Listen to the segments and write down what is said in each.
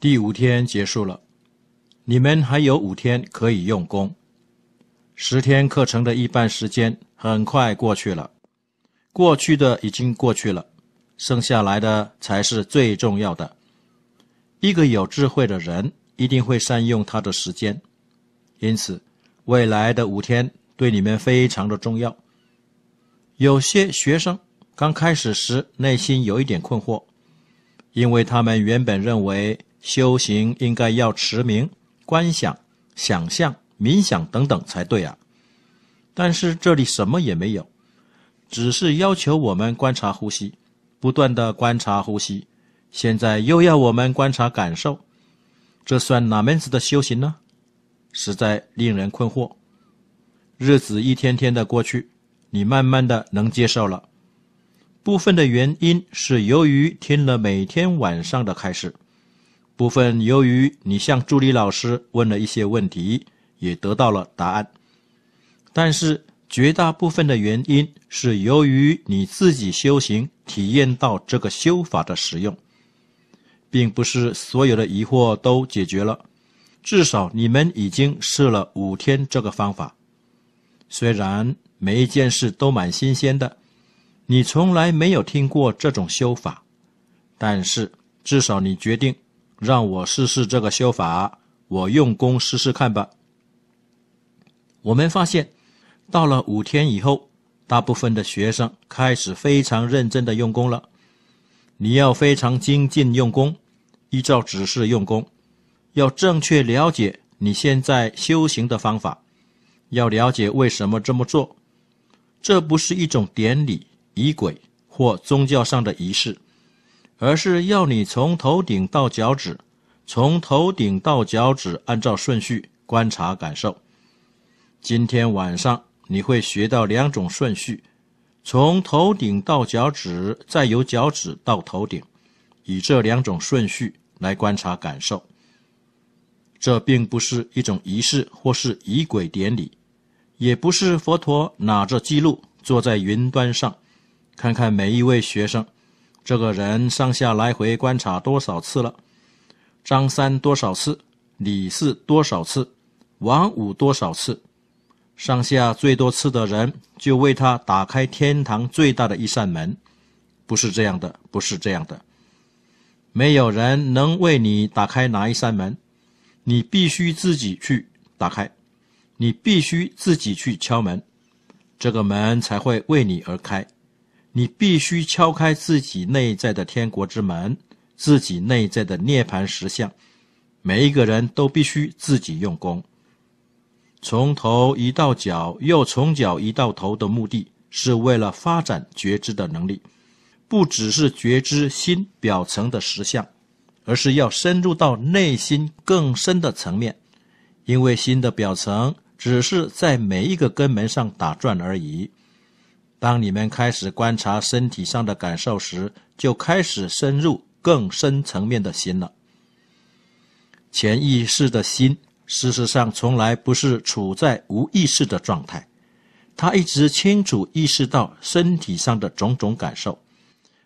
第五天结束了，你们还有五天可以用功。十天课程的一半时间很快过去了，过去的已经过去了，剩下来的才是最重要的。一个有智慧的人一定会善用他的时间，因此未来的五天对你们非常的重要。有些学生刚开始时内心有一点困惑，因为他们原本认为。修行应该要持名、观想、想象、冥想等等才对啊。但是这里什么也没有，只是要求我们观察呼吸，不断的观察呼吸。现在又要我们观察感受，这算哪门子的修行呢？实在令人困惑。日子一天天的过去，你慢慢的能接受了。部分的原因是由于听了每天晚上的开始。部分由于你向助理老师问了一些问题，也得到了答案，但是绝大部分的原因是由于你自己修行体验到这个修法的使用，并不是所有的疑惑都解决了。至少你们已经试了五天这个方法，虽然每一件事都蛮新鲜的，你从来没有听过这种修法，但是至少你决定。让我试试这个修法，我用功试试看吧。我们发现，到了五天以后，大部分的学生开始非常认真的用功了。你要非常精进用功，依照指示用功，要正确了解你现在修行的方法，要了解为什么这么做。这不是一种典礼仪轨或宗教上的仪式。而是要你从头顶到脚趾，从头顶到脚趾按照顺序观察感受。今天晚上你会学到两种顺序：从头顶到脚趾，再由脚趾到头顶，以这两种顺序来观察感受。这并不是一种仪式或是仪轨典礼，也不是佛陀拿着记录坐在云端上，看看每一位学生。这个人上下来回观察多少次了？张三多少次？李四多少次？王五多少次？上下最多次的人就为他打开天堂最大的一扇门。不是这样的，不是这样的。没有人能为你打开哪一扇门，你必须自己去打开，你必须自己去敲门，这个门才会为你而开。你必须敲开自己内在的天国之门，自己内在的涅槃实相。每一个人都必须自己用功，从头移到脚，又从脚移到头的目的是为了发展觉知的能力，不只是觉知心表层的实相，而是要深入到内心更深的层面。因为心的表层只是在每一个根门上打转而已。当你们开始观察身体上的感受时，就开始深入更深层面的心了。潜意识的心事实上从来不是处在无意识的状态，他一直清楚意识到身体上的种种感受，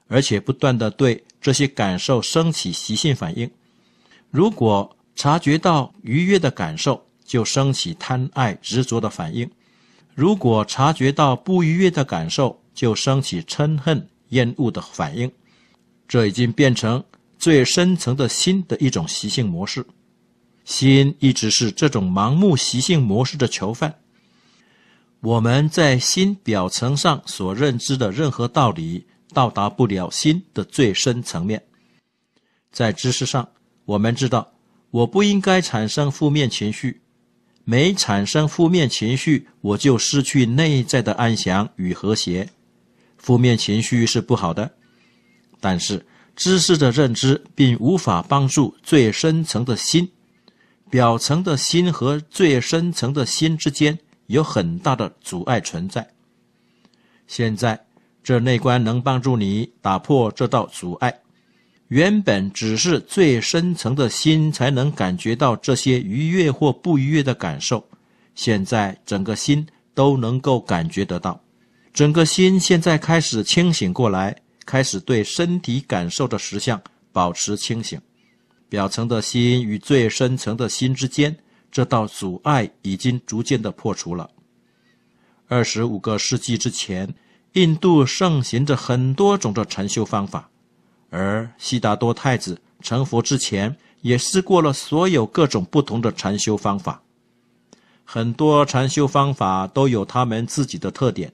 而且不断的对这些感受升起习性反应。如果察觉到愉悦的感受，就升起贪爱执着的反应。如果察觉到不愉悦的感受，就升起嗔恨、厌恶的反应，这已经变成最深层的心的一种习性模式。心一直是这种盲目习性模式的囚犯。我们在心表层上所认知的任何道理，到达不了心的最深层面。在知识上，我们知道我不应该产生负面情绪。没产生负面情绪，我就失去内在的安详与和谐。负面情绪是不好的，但是知识的认知并无法帮助最深层的心。表层的心和最深层的心之间有很大的阻碍存在。现在，这内观能帮助你打破这道阻碍。原本只是最深层的心才能感觉到这些愉悦或不愉悦的感受，现在整个心都能够感觉得到。整个心现在开始清醒过来，开始对身体感受的实相保持清醒。表层的心与最深层的心之间这道阻碍已经逐渐的破除了。二十五个世纪之前，印度盛行着很多种的禅修方法。而悉达多太子成佛之前，也试过了所有各种不同的禅修方法。很多禅修方法都有他们自己的特点，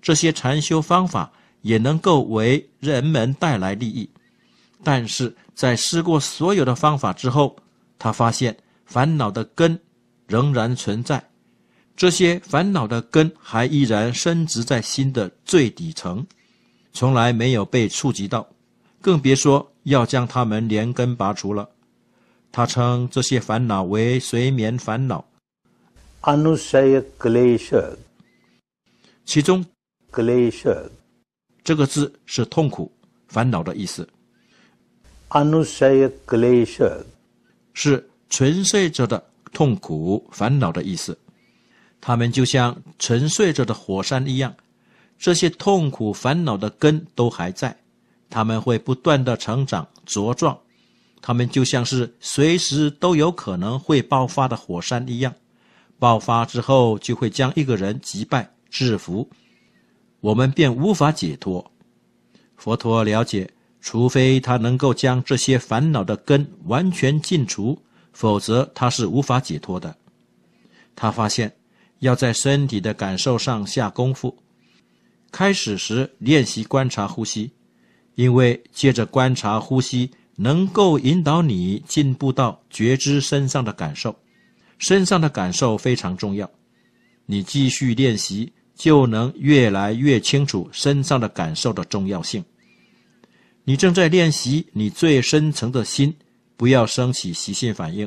这些禅修方法也能够为人们带来利益。但是在试过所有的方法之后，他发现烦恼的根仍然存在。这些烦恼的根还依然深植在心的最底层，从来没有被触及到。更别说要将他们连根拔除了。他称这些烦恼为“睡眠烦恼”，其中 “klesha” 这个字是痛苦、烦恼的意思。“Anusayaklesha” 是沉睡着的痛苦、烦恼的意思。他们就像沉睡着的火山一样，这些痛苦、烦恼的根都还在。他们会不断的成长茁壮，他们就像是随时都有可能会爆发的火山一样，爆发之后就会将一个人击败制服，我们便无法解脱。佛陀了解，除非他能够将这些烦恼的根完全尽除，否则他是无法解脱的。他发现要在身体的感受上下功夫，开始时练习观察呼吸。因为借着观察呼吸，能够引导你进步到觉知身上的感受。身上的感受非常重要，你继续练习，就能越来越清楚身上的感受的重要性。你正在练习你最深层的心，不要升起习性反应。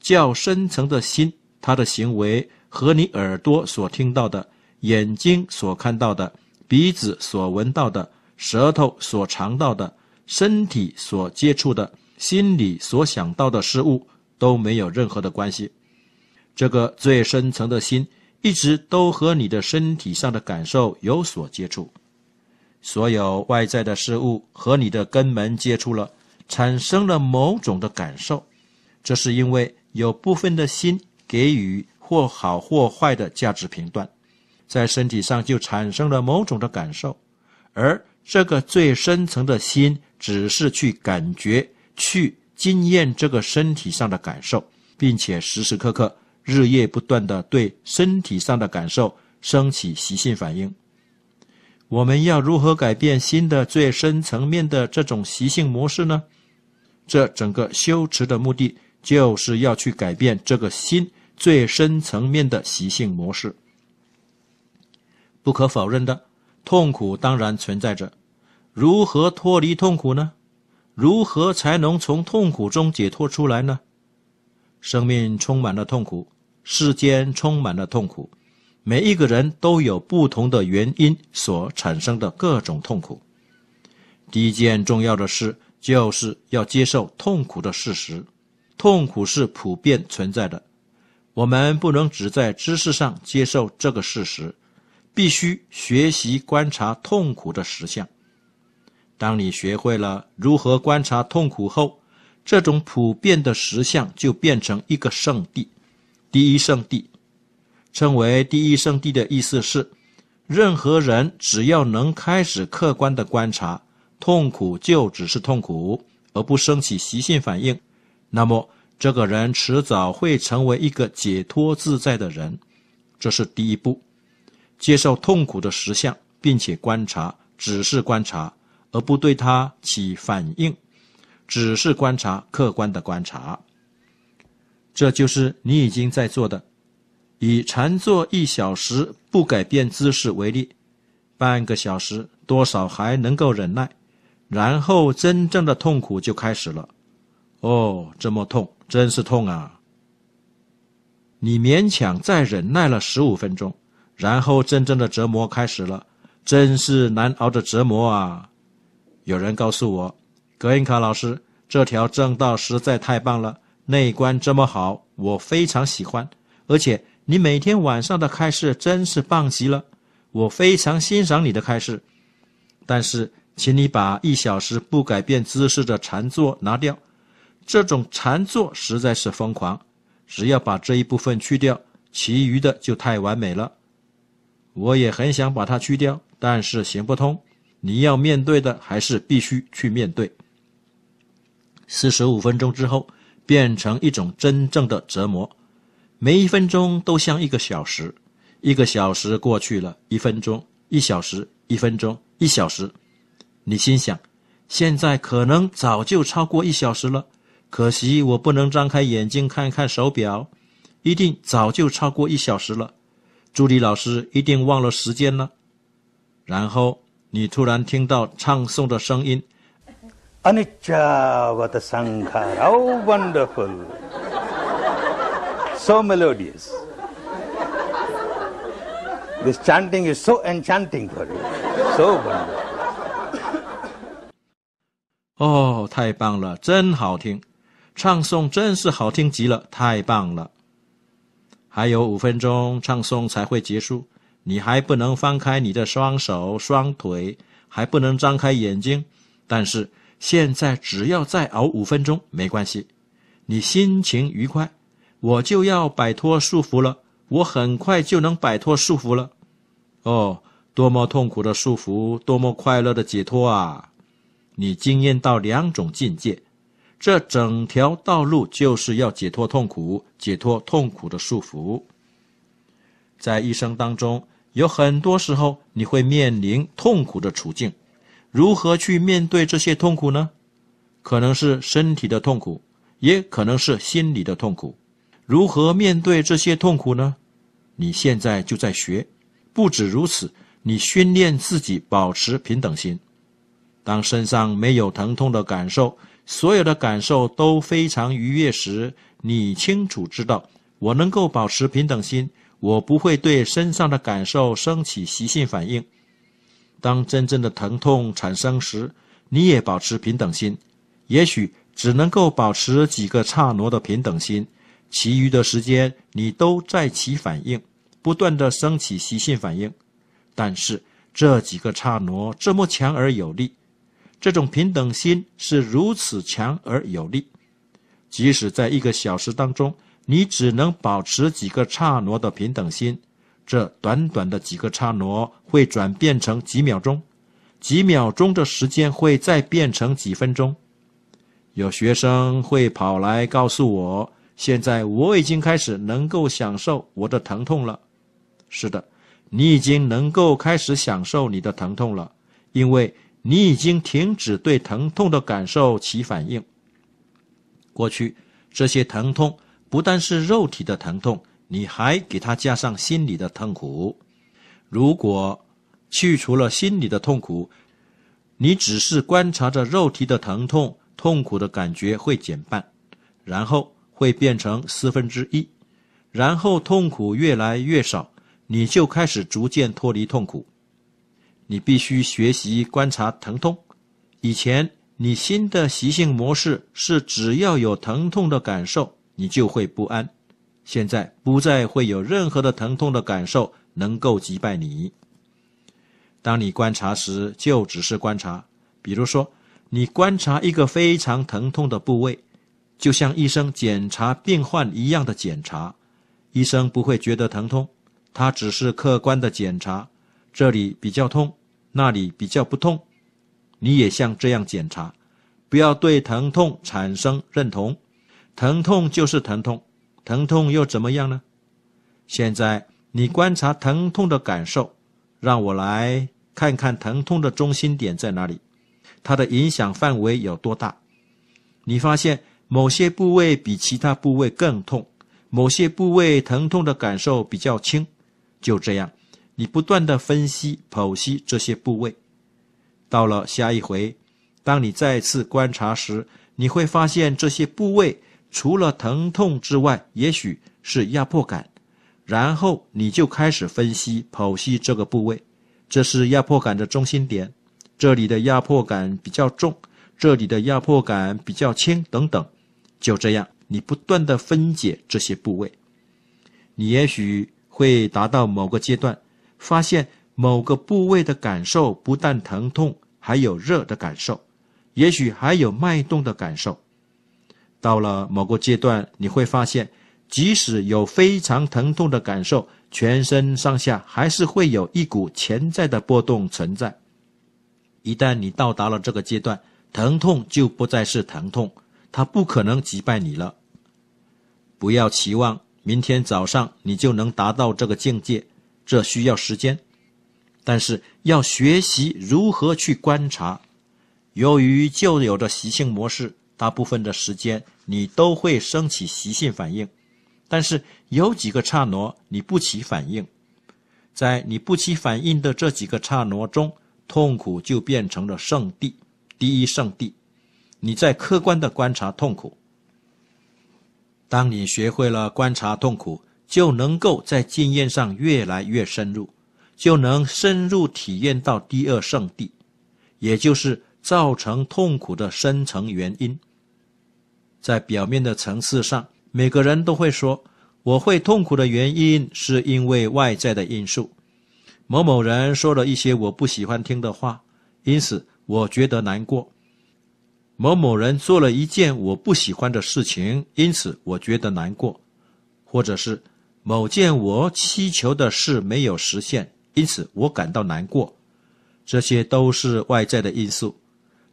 较深层的心，它的行为和你耳朵所听到的、眼睛所看到的、鼻子所闻到的。舌头所尝到的、身体所接触的、心里所想到的事物都没有任何的关系。这个最深层的心一直都和你的身体上的感受有所接触。所有外在的事物和你的根门接触了，产生了某种的感受。这是因为有部分的心给予或好或坏的价值评断，在身体上就产生了某种的感受，而。这个最深层的心，只是去感觉、去经验这个身体上的感受，并且时时刻刻、日夜不断的对身体上的感受升起习性反应。我们要如何改变心的最深层面的这种习性模式呢？这整个修持的目的，就是要去改变这个心最深层面的习性模式。不可否认的。痛苦当然存在着，如何脱离痛苦呢？如何才能从痛苦中解脱出来呢？生命充满了痛苦，世间充满了痛苦，每一个人都有不同的原因所产生的各种痛苦。第一件重要的事，就是要接受痛苦的事实。痛苦是普遍存在的，我们不能只在知识上接受这个事实。必须学习观察痛苦的实相。当你学会了如何观察痛苦后，这种普遍的实相就变成一个圣地——第一圣地。称为第一圣地的意思是，任何人只要能开始客观的观察痛苦，就只是痛苦，而不升起习性反应，那么这个人迟早会成为一个解脱自在的人。这是第一步。接受痛苦的实相，并且观察，只是观察，而不对它起反应，只是观察，客观的观察。这就是你已经在做的。以禅坐一小时不改变姿势为例，半个小时多少还能够忍耐，然后真正的痛苦就开始了。哦，这么痛，真是痛啊！你勉强再忍耐了十五分钟。然后，真正的折磨开始了，真是难熬的折磨啊！有人告诉我，格林卡老师，这条正道实在太棒了，内观这么好，我非常喜欢。而且你每天晚上的开示真是棒极了，我非常欣赏你的开示。但是，请你把一小时不改变姿势的禅坐拿掉，这种禅坐实在是疯狂。只要把这一部分去掉，其余的就太完美了。我也很想把它去掉，但是行不通。你要面对的，还是必须去面对。四十五分钟之后，变成一种真正的折磨，每一分钟都像一个小时。一个小时过去了，一分钟，一小时，一分钟，一小时。你心想，现在可能早就超过一小时了，可惜我不能张开眼睛看看手表，一定早就超过一小时了。朱迪老师一定忘了时间了，然后你突然听到唱诵的声音。How wonderful! So melodious! This chanting is so enchanting for you. So wonderful! 哦，太棒了，真好听，唱诵真是好听极了，太棒了。还有五分钟，唱诵才会结束。你还不能放开你的双手、双腿，还不能张开眼睛。但是现在只要再熬五分钟，没关系。你心情愉快，我就要摆脱束缚了。我很快就能摆脱束缚了。哦，多么痛苦的束缚，多么快乐的解脱啊！你经验到两种境界。这整条道路就是要解脱痛苦，解脱痛苦的束缚。在一生当中，有很多时候你会面临痛苦的处境，如何去面对这些痛苦呢？可能是身体的痛苦，也可能是心理的痛苦。如何面对这些痛苦呢？你现在就在学。不止如此，你训练自己保持平等心，当身上没有疼痛的感受。所有的感受都非常愉悦时，你清楚知道我能够保持平等心，我不会对身上的感受升起习性反应。当真正的疼痛产生时，你也保持平等心，也许只能够保持几个刹那的平等心，其余的时间你都在起反应，不断的升起习性反应。但是这几个刹那这么强而有力。这种平等心是如此强而有力，即使在一个小时当中，你只能保持几个刹那的平等心，这短短的几个刹那会转变成几秒钟，几秒钟的时间会再变成几分钟。有学生会跑来告诉我：“现在我已经开始能够享受我的疼痛了。”是的，你已经能够开始享受你的疼痛了，因为。你已经停止对疼痛的感受起反应。过去，这些疼痛不但是肉体的疼痛，你还给它加上心理的痛苦。如果去除了心理的痛苦，你只是观察着肉体的疼痛，痛苦的感觉会减半，然后会变成四分之一，然后痛苦越来越少，你就开始逐渐脱离痛苦。你必须学习观察疼痛。以前你新的习性模式是，只要有疼痛的感受，你就会不安。现在不再会有任何的疼痛的感受能够击败你。当你观察时，就只是观察。比如说，你观察一个非常疼痛的部位，就像医生检查病患一样的检查。医生不会觉得疼痛，他只是客观的检查。这里比较痛。那里比较不痛，你也像这样检查，不要对疼痛产生认同，疼痛就是疼痛，疼痛又怎么样呢？现在你观察疼痛的感受，让我来看看疼痛的中心点在哪里，它的影响范围有多大。你发现某些部位比其他部位更痛，某些部位疼痛的感受比较轻，就这样。你不断的分析剖析这些部位，到了下一回，当你再次观察时，你会发现这些部位除了疼痛之外，也许是压迫感。然后你就开始分析剖析这个部位，这是压迫感的中心点，这里的压迫感比较重，这里的压迫感比较轻，等等。就这样，你不断的分解这些部位，你也许会达到某个阶段。发现某个部位的感受不但疼痛，还有热的感受，也许还有脉动的感受。到了某个阶段，你会发现，即使有非常疼痛的感受，全身上下还是会有一股潜在的波动存在。一旦你到达了这个阶段，疼痛就不再是疼痛，它不可能击败你了。不要期望明天早上你就能达到这个境界。这需要时间，但是要学习如何去观察。由于旧有的习性模式，大部分的时间你都会升起习性反应，但是有几个刹那你不起反应。在你不起反应的这几个刹那中，痛苦就变成了圣地，第一圣地。你在客观的观察痛苦。当你学会了观察痛苦。就能够在经验上越来越深入，就能深入体验到第二圣地，也就是造成痛苦的深层原因。在表面的层次上，每个人都会说：“我会痛苦的原因是因为外在的因素，某某人说了一些我不喜欢听的话，因此我觉得难过。”某某人做了一件我不喜欢的事情，因此我觉得难过，或者是。某件我祈求的事没有实现，因此我感到难过。这些都是外在的因素，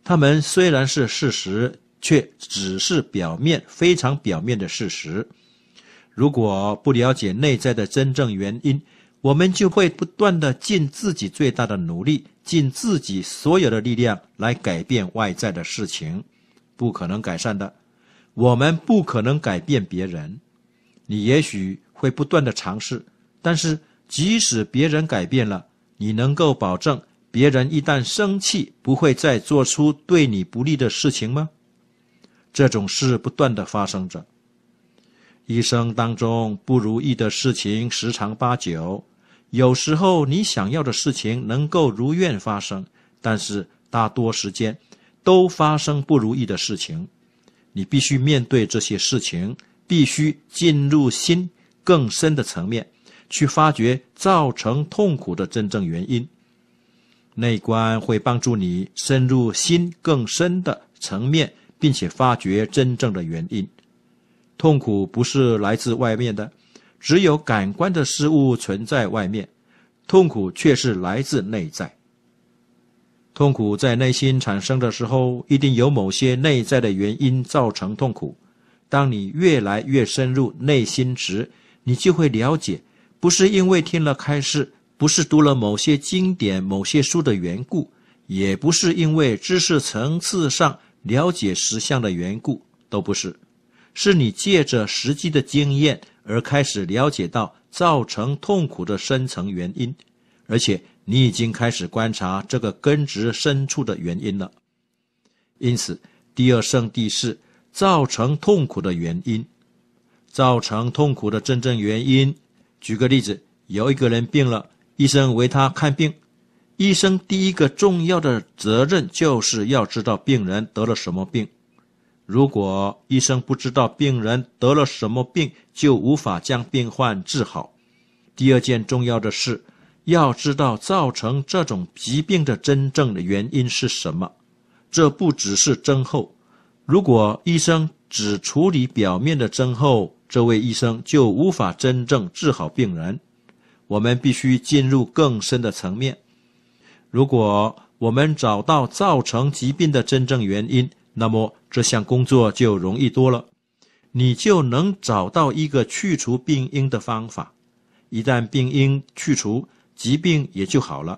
他们虽然是事实，却只是表面、非常表面的事实。如果不了解内在的真正原因，我们就会不断的尽自己最大的努力，尽自己所有的力量来改变外在的事情，不可能改善的。我们不可能改变别人。你也许。会不断的尝试，但是即使别人改变了，你能够保证别人一旦生气，不会再做出对你不利的事情吗？这种事不断的发生着。一生当中不如意的事情十长八九，有时候你想要的事情能够如愿发生，但是大多时间都发生不如意的事情。你必须面对这些事情，必须进入心。更深的层面，去发掘造成痛苦的真正原因。内观会帮助你深入心更深的层面，并且发掘真正的原因。痛苦不是来自外面的，只有感官的事物存在外面，痛苦却是来自内在。痛苦在内心产生的时候，一定有某些内在的原因造成痛苦。当你越来越深入内心时，你就会了解，不是因为听了开示，不是读了某些经典、某些书的缘故，也不是因为知识层次上了解实相的缘故，都不是，是你借着实际的经验而开始了解到造成痛苦的深层原因，而且你已经开始观察这个根植深处的原因了。因此，第二圣地是造成痛苦的原因。造成痛苦的真正原因。举个例子，有一个人病了，医生为他看病。医生第一个重要的责任就是要知道病人得了什么病。如果医生不知道病人得了什么病，就无法将病患治好。第二件重要的事，要知道造成这种疾病的真正的原因是什么。这不只是症候。如果医生只处理表面的症候，这位医生就无法真正治好病人。我们必须进入更深的层面。如果我们找到造成疾病的真正原因，那么这项工作就容易多了。你就能找到一个去除病因的方法。一旦病因去除，疾病也就好了。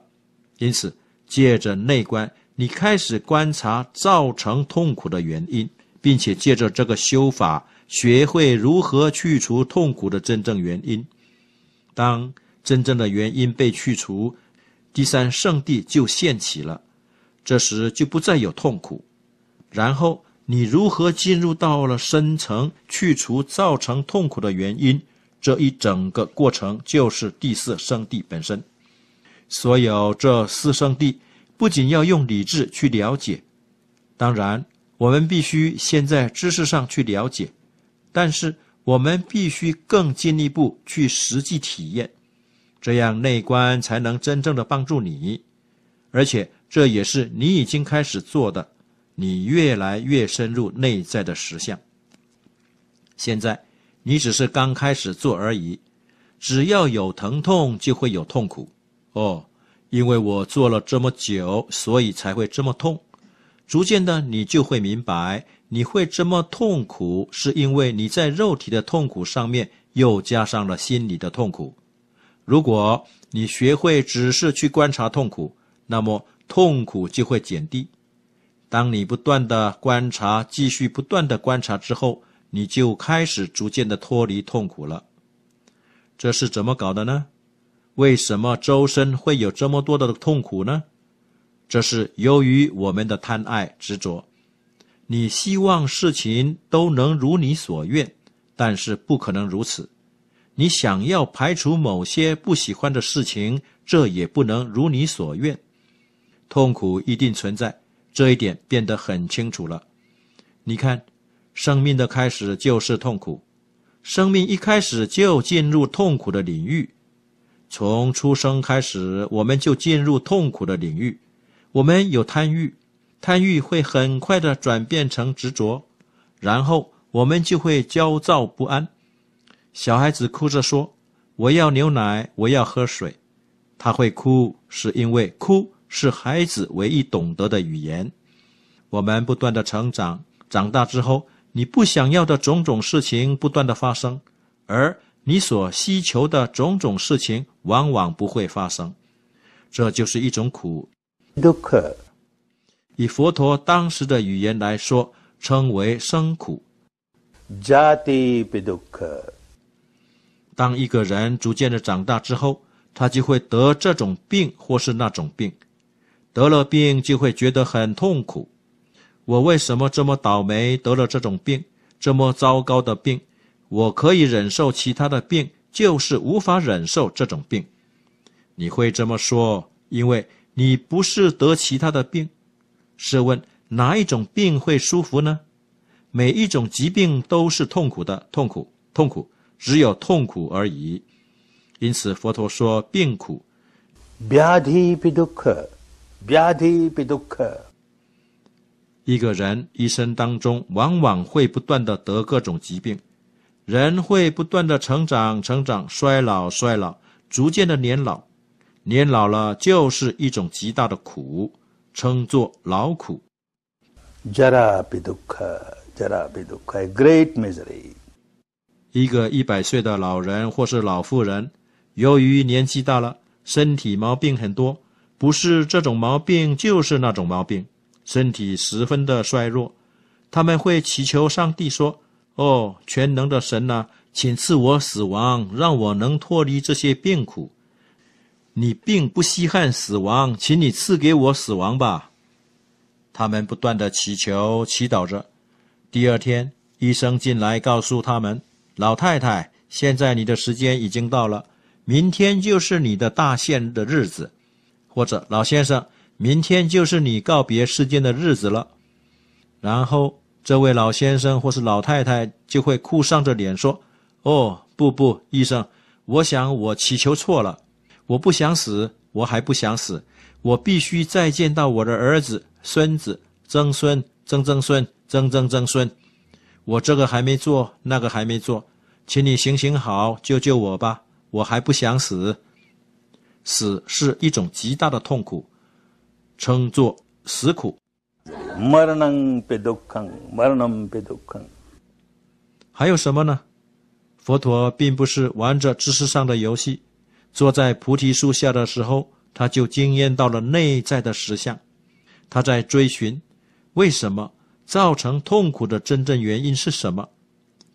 因此，借着内观，你开始观察造成痛苦的原因，并且借着这个修法。学会如何去除痛苦的真正原因。当真正的原因被去除，第三圣地就现起了。这时就不再有痛苦。然后你如何进入到了深层去除造成痛苦的原因？这一整个过程就是第四圣地本身。所有这四圣地，不仅要用理智去了解，当然我们必须先在知识上去了解。但是我们必须更进一步去实际体验，这样内观才能真正的帮助你，而且这也是你已经开始做的，你越来越深入内在的实相。现在你只是刚开始做而已，只要有疼痛就会有痛苦。哦，因为我做了这么久，所以才会这么痛。逐渐的，你就会明白。你会这么痛苦，是因为你在肉体的痛苦上面又加上了心理的痛苦。如果你学会只是去观察痛苦，那么痛苦就会减低。当你不断的观察，继续不断的观察之后，你就开始逐渐的脱离痛苦了。这是怎么搞的呢？为什么周身会有这么多的痛苦呢？这是由于我们的贪爱执着。你希望事情都能如你所愿，但是不可能如此。你想要排除某些不喜欢的事情，这也不能如你所愿。痛苦一定存在，这一点变得很清楚了。你看，生命的开始就是痛苦，生命一开始就进入痛苦的领域。从出生开始，我们就进入痛苦的领域。我们有贪欲。贪欲会很快的转变成执着，然后我们就会焦躁不安。小孩子哭着说：“我要牛奶，我要喝水。”他会哭，是因为哭是孩子唯一懂得的语言。我们不断的成长，长大之后，你不想要的种种事情不断的发生，而你所需求的种种事情往往不会发生，这就是一种苦。以佛陀当时的语言来说，称为生苦。当一个人逐渐的长大之后，他就会得这种病或是那种病。得了病就会觉得很痛苦。我为什么这么倒霉，得了这种病，这么糟糕的病？我可以忍受其他的病，就是无法忍受这种病。你会这么说，因为你不是得其他的病。试问：哪一种病会舒服呢？每一种疾病都是痛苦的，痛苦，痛苦，只有痛苦而已。因此，佛陀说：“病苦。”，一个人一生当中，往往会不断的得各种疾病，人会不断的成长，成长，衰老，衰老，逐渐的年老，年老了就是一种极大的苦。称作劳苦 j a r a i d u k h a j a r a i d u k h a g r e a t misery。一个一百岁的老人或是老妇人，由于年纪大了，身体毛病很多，不是这种毛病就是那种毛病，身体十分的衰弱。他们会祈求上帝说：“哦，全能的神呐，请赐我死亡，让我能脱离这些病苦。”你并不稀罕死亡，请你赐给我死亡吧。他们不断的祈求、祈祷着。第二天，医生进来告诉他们：“老太太，现在你的时间已经到了，明天就是你的大限的日子；或者老先生，明天就是你告别世间的日子了。”然后，这位老先生或是老太太就会哭丧着脸说：“哦，不不，医生，我想我祈求错了。”我不想死，我还不想死，我必须再见到我的儿子、孙子、曾孙、曾曾孙、曾曾曾孙。我这个还没做，那个还没做，请你行行好，救救我吧！我还不想死，死是一种极大的痛苦，称作死苦。还有什么呢？佛陀并不是玩着知识上的游戏。坐在菩提树下的时候，他就惊艳到了内在的实相。他在追寻，为什么造成痛苦的真正原因是什么？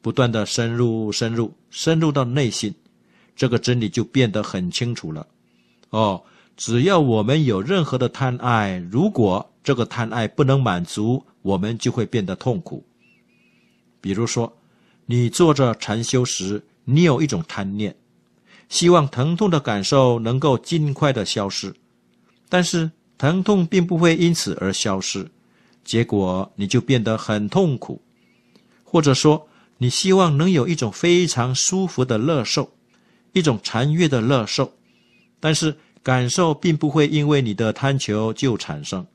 不断的深入、深入、深入到内心，这个真理就变得很清楚了。哦，只要我们有任何的贪爱，如果这个贪爱不能满足，我们就会变得痛苦。比如说，你坐着禅修时，你有一种贪念。希望疼痛的感受能够尽快的消失，但是疼痛并不会因此而消失，结果你就变得很痛苦，或者说你希望能有一种非常舒服的乐受，一种禅悦的乐受，但是感受并不会因为你的贪求就产生，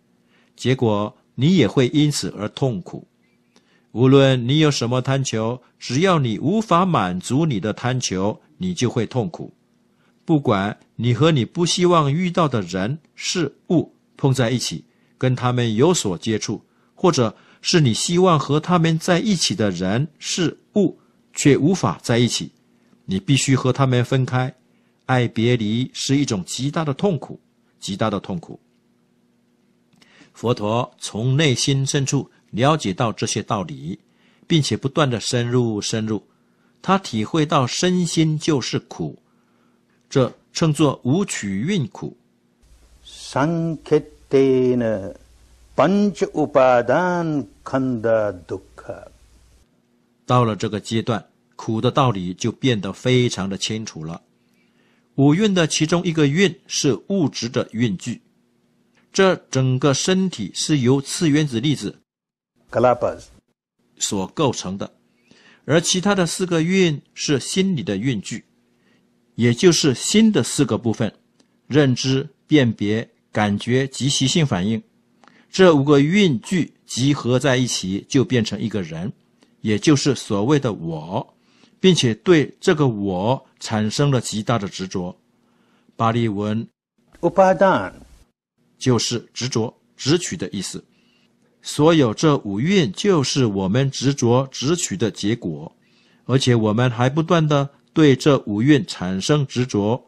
结果你也会因此而痛苦。无论你有什么贪求，只要你无法满足你的贪求。你就会痛苦，不管你和你不希望遇到的人、事物碰在一起，跟他们有所接触，或者是你希望和他们在一起的人、事物却无法在一起，你必须和他们分开。爱别离是一种极大的痛苦，极大的痛苦。佛陀从内心深处了解到这些道理，并且不断的深入深入。他体会到身心就是苦，这称作五取运苦。到了这个阶段，苦的道理就变得非常的清楚了。五蕴的其中一个蕴是物质的蕴聚，这整个身体是由次原子粒子 l a a s 所构成的。而其他的四个运是心理的运具，也就是心的四个部分：认知、辨别、感觉及习性反应。这五个运具集合在一起，就变成一个人，也就是所谓的我，并且对这个我产生了极大的执着。巴利文 u p a d a n 就是执着、执取的意思。所有这五蕴就是我们执着执取的结果，而且我们还不断的对这五蕴产生执着，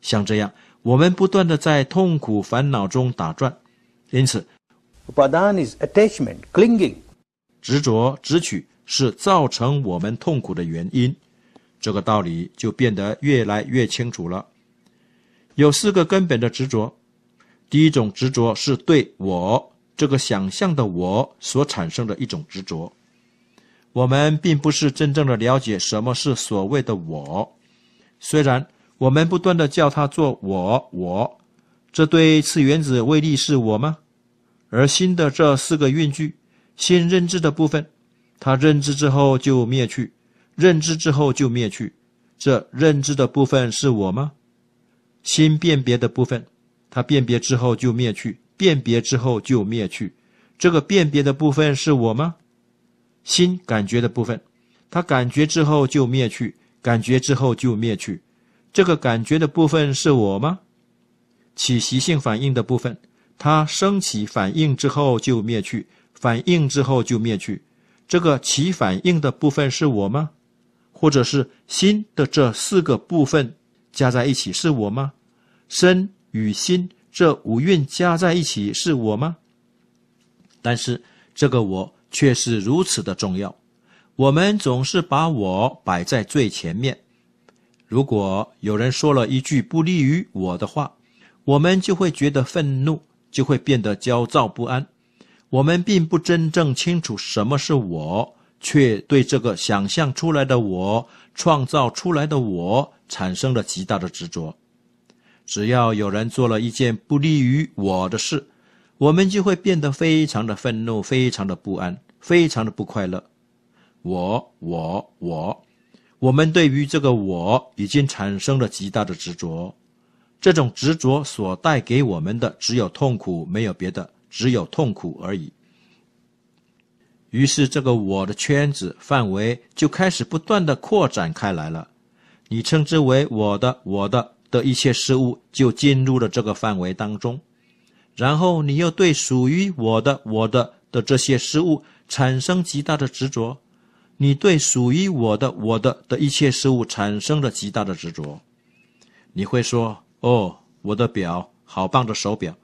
像这样，我们不断的在痛苦烦恼中打转。因此 u p a d a n is attachment clinging，执着执取是造成我们痛苦的原因，这个道理就变得越来越清楚了。有四个根本的执着，第一种执着是对我。这个想象的我所产生的一种执着，我们并不是真正的了解什么是所谓的我。虽然我们不断的叫他做我我，这对次原子微力是我吗？而新的这四个运句，新认知的部分，它认知之后就灭去，认知之后就灭去。这认知的部分是我吗？新辨别的部分，它辨别之后就灭去。辨别之后就灭去，这个辨别的部分是我吗？心感觉的部分，它感觉之后就灭去，感觉之后就灭去，这个感觉的部分是我吗？起习性反应的部分，它升起反应之后就灭去，反应之后就灭去，这个起反应的部分是我吗？或者是心的这四个部分加在一起是我吗？身与心。这五蕴加在一起是我吗？但是这个我却是如此的重要。我们总是把我摆在最前面。如果有人说了一句不利于我的话，我们就会觉得愤怒，就会变得焦躁不安。我们并不真正清楚什么是我，却对这个想象出来的我、创造出来的我产生了极大的执着。只要有人做了一件不利于我的事，我们就会变得非常的愤怒、非常的不安、非常的不快乐。我、我、我，我们对于这个我已经产生了极大的执着。这种执着所带给我们的只有痛苦，没有别的，只有痛苦而已。于是，这个我的圈子范围就开始不断的扩展开来了。你称之为我的，我的。的一切事物就进入了这个范围当中，然后你又对属于我的、我的的这些事物产生极大的执着。你对属于我的、我的的一切事物产生了极大的执着。你会说：“哦，我的表好棒的手表，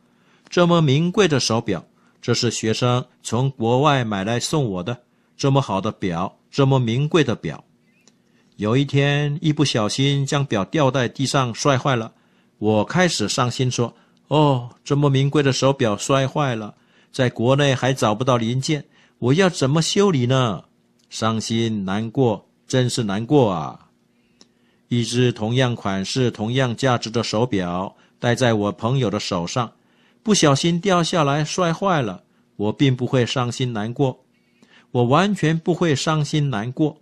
这么名贵的手表，这是学生从国外买来送我的。这么好的表，这么名贵的表。”有一天，一不小心将表掉在地上摔坏了，我开始伤心，说：“哦，这么名贵的手表摔坏了，在国内还找不到零件，我要怎么修理呢？”伤心难过，真是难过啊！一只同样款式、同样价值的手表戴在我朋友的手上，不小心掉下来摔坏了，我并不会伤心难过，我完全不会伤心难过，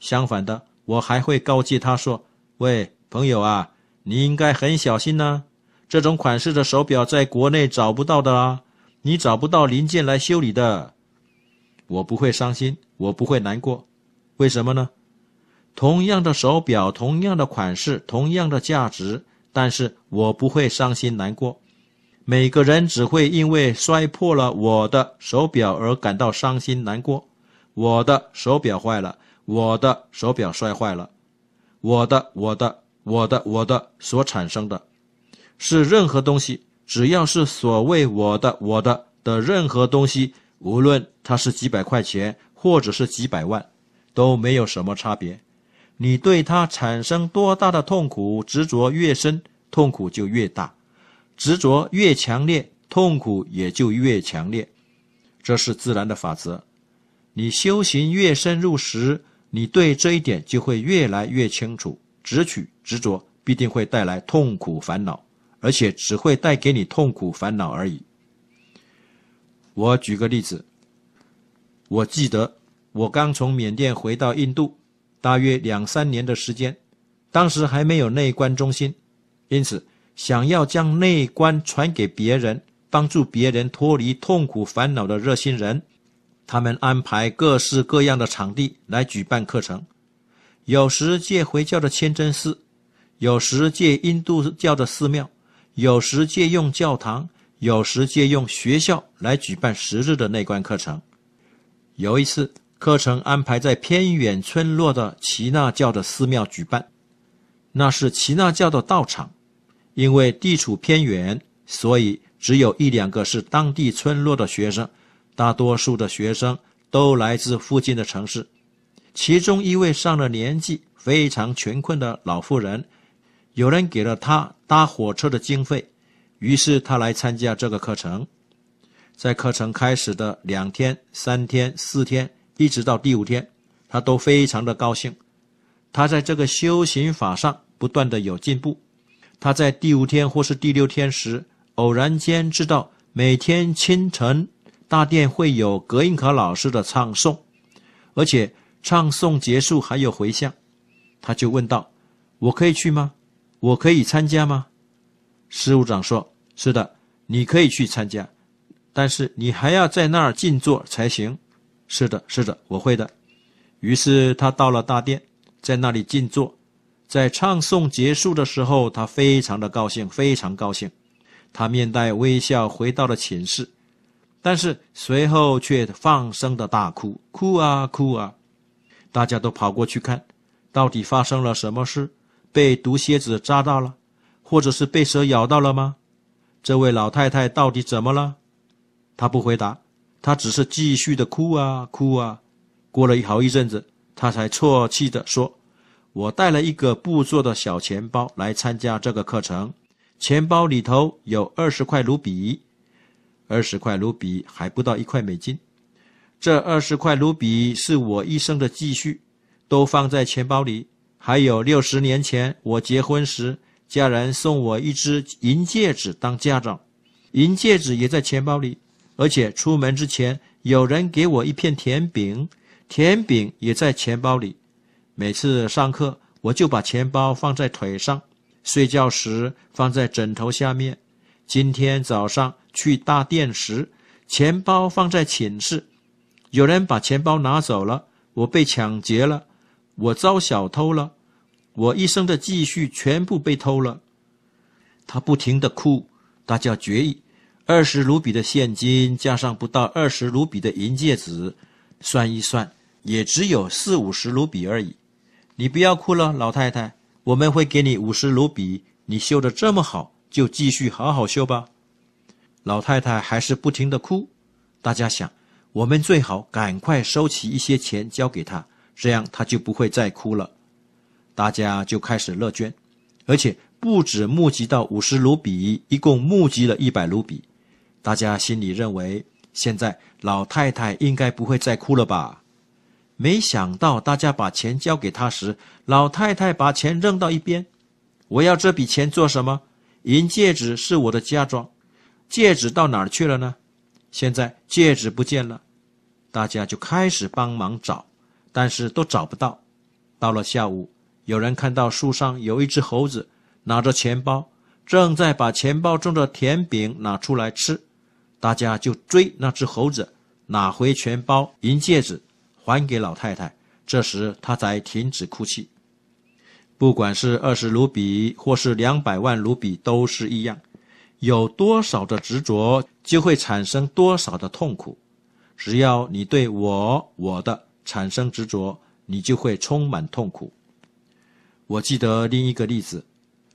相反的。我还会告诫他说：“喂，朋友啊，你应该很小心呢。这种款式的手表在国内找不到的啦，你找不到零件来修理的。我不会伤心，我不会难过。为什么呢？同样的手表，同样的款式，同样的价值，但是我不会伤心难过。每个人只会因为摔破了我的手表而感到伤心难过。我的手表坏了。”我的手表摔坏了，我的我的我的我的所产生的是任何东西，只要是所谓我的我的的任何东西，无论它是几百块钱或者是几百万，都没有什么差别。你对它产生多大的痛苦，执着越深，痛苦就越大；执着越强烈，痛苦也就越强烈。这是自然的法则。你修行越深入时，你对这一点就会越来越清楚，直取执着必定会带来痛苦烦恼，而且只会带给你痛苦烦恼而已。我举个例子，我记得我刚从缅甸回到印度，大约两三年的时间，当时还没有内观中心，因此想要将内观传给别人，帮助别人脱离痛苦烦恼的热心人。他们安排各式各样的场地来举办课程，有时借回教的清真寺，有时借印度教的寺庙，有时借用教堂，有时借用学校来举办十日的内观课程。有一次，课程安排在偏远村落的耆那教的寺庙举办，那是耆那教的道场，因为地处偏远，所以只有一两个是当地村落的学生。大多数的学生都来自附近的城市，其中一位上了年纪、非常穷困的老妇人，有人给了他搭火车的经费，于是他来参加这个课程。在课程开始的两天、三天、四天，一直到第五天，他都非常的高兴。他在这个修行法上不断的有进步。他在第五天或是第六天时，偶然间知道每天清晨。大殿会有格印考老师的唱诵，而且唱诵结束还有回向。他就问道：“我可以去吗？我可以参加吗？”事务长说：“是的，你可以去参加，但是你还要在那儿静坐才行。”“是的，是的，我会的。”于是他到了大殿，在那里静坐。在唱诵结束的时候，他非常的高兴，非常高兴。他面带微笑回到了寝室。但是随后却放声的大哭，哭啊哭啊！大家都跑过去看，到底发生了什么事？被毒蝎子扎到了，或者是被蛇咬到了吗？这位老太太到底怎么了？她不回答，她只是继续的哭啊哭啊。过了一好一阵子，她才啜泣的说：“我带了一个布做的小钱包来参加这个课程，钱包里头有二十块卢比。”二十块卢比还不到一块美金，这二十块卢比是我一生的积蓄，都放在钱包里。还有六十年前我结婚时，家人送我一只银戒指当嫁妆，银戒指也在钱包里。而且出门之前，有人给我一片甜饼，甜饼也在钱包里。每次上课，我就把钱包放在腿上，睡觉时放在枕头下面。今天早上去大殿时，钱包放在寝室，有人把钱包拿走了。我被抢劫了，我遭小偷了，我一生的积蓄全部被偷了。他不停地哭。大家决议：二十卢比的现金加上不到二十卢比的银戒指，算一算也只有四五十卢比而已。你不要哭了，老太太。我们会给你五十卢比。你绣的这么好。就继续好好修吧。老太太还是不停的哭。大家想，我们最好赶快收起一些钱交给她，这样她就不会再哭了。大家就开始乐捐，而且不止募集到五十卢比，一共募集了一百卢比。大家心里认为，现在老太太应该不会再哭了吧？没想到，大家把钱交给她时，老太太把钱扔到一边：“我要这笔钱做什么？”银戒指是我的嫁妆，戒指到哪儿去了呢？现在戒指不见了，大家就开始帮忙找，但是都找不到。到了下午，有人看到树上有一只猴子拿着钱包，正在把钱包中的甜饼拿出来吃，大家就追那只猴子，拿回钱包、银戒指还给老太太。这时，她才停止哭泣。不管是二十卢比，或是两百万卢比，都是一样。有多少的执着，就会产生多少的痛苦。只要你对我、我的产生执着，你就会充满痛苦。我记得另一个例子，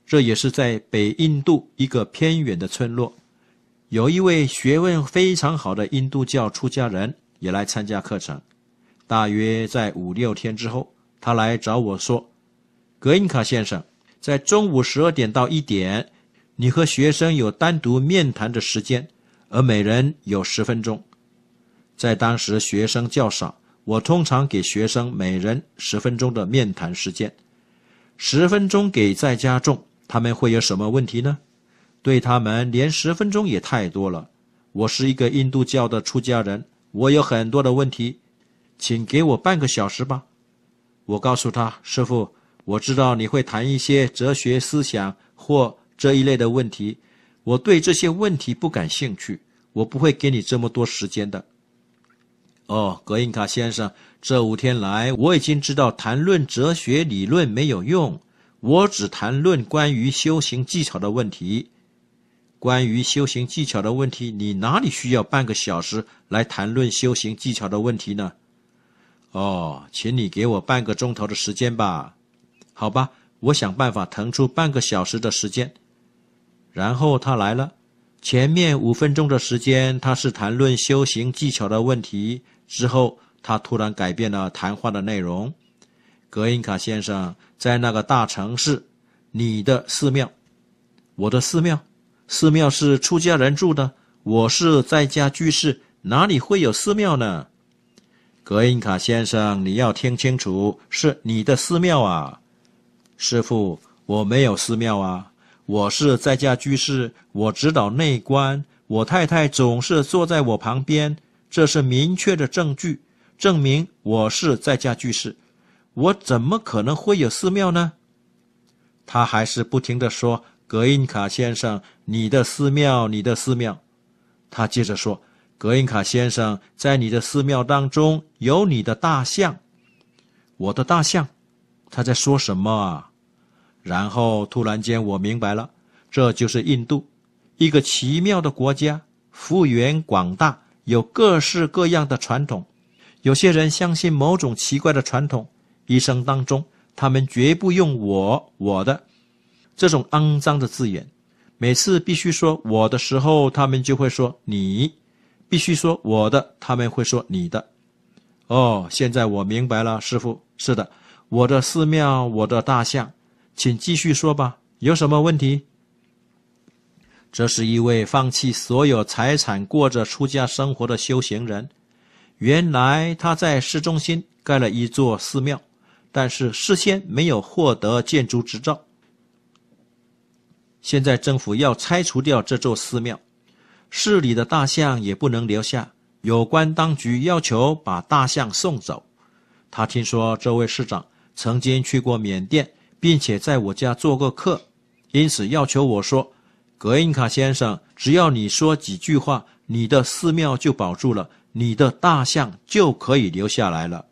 这也是在北印度一个偏远的村落，有一位学问非常好的印度教出家人也来参加课程。大约在五六天之后，他来找我说。格林卡先生，在中午十二点到一点，你和学生有单独面谈的时间，而每人有十分钟。在当时学生较少，我通常给学生每人十分钟的面谈时间。十分钟给再加重，他们会有什么问题呢？对他们，连十分钟也太多了。我是一个印度教的出家人，我有很多的问题，请给我半个小时吧。我告诉他，师傅。我知道你会谈一些哲学思想或这一类的问题，我对这些问题不感兴趣。我不会给你这么多时间的。哦，格印卡先生，这五天来我已经知道谈论哲学理论没有用。我只谈论关于修行技巧的问题。关于修行技巧的问题，你哪里需要半个小时来谈论修行技巧的问题呢？哦，请你给我半个钟头的时间吧。好吧，我想办法腾出半个小时的时间。然后他来了，前面五分钟的时间他是谈论修行技巧的问题，之后他突然改变了谈话的内容。格因卡先生，在那个大城市，你的寺庙，我的寺庙，寺庙是出家人住的，我是在家居士，哪里会有寺庙呢？格因卡先生，你要听清楚，是你的寺庙啊。师傅，我没有寺庙啊，我是在家居士。我指导内观，我太太总是坐在我旁边，这是明确的证据，证明我是在家居士。我怎么可能会有寺庙呢？他还是不停的说：“格印卡先生，你的寺庙，你的寺庙。”他接着说：“格印卡先生，在你的寺庙当中有你的大象，我的大象。”他在说什么？啊？然后突然间，我明白了，这就是印度，一个奇妙的国家，幅员广大，有各式各样的传统。有些人相信某种奇怪的传统。一生当中，他们绝不用“我”“我的”这种肮脏的字眼。每次必须说“我的”时候，他们就会说“你”；必须说“我的”，他们会说“你的”。哦，现在我明白了，师傅，是的。我的寺庙，我的大象，请继续说吧。有什么问题？这是一位放弃所有财产、过着出家生活的修行人。原来他在市中心盖了一座寺庙，但是事先没有获得建筑执照。现在政府要拆除掉这座寺庙，市里的大象也不能留下。有关当局要求把大象送走。他听说这位市长。曾经去过缅甸，并且在我家做过客，因此要求我说：“格印卡先生，只要你说几句话，你的寺庙就保住了，你的大象就可以留下来了。”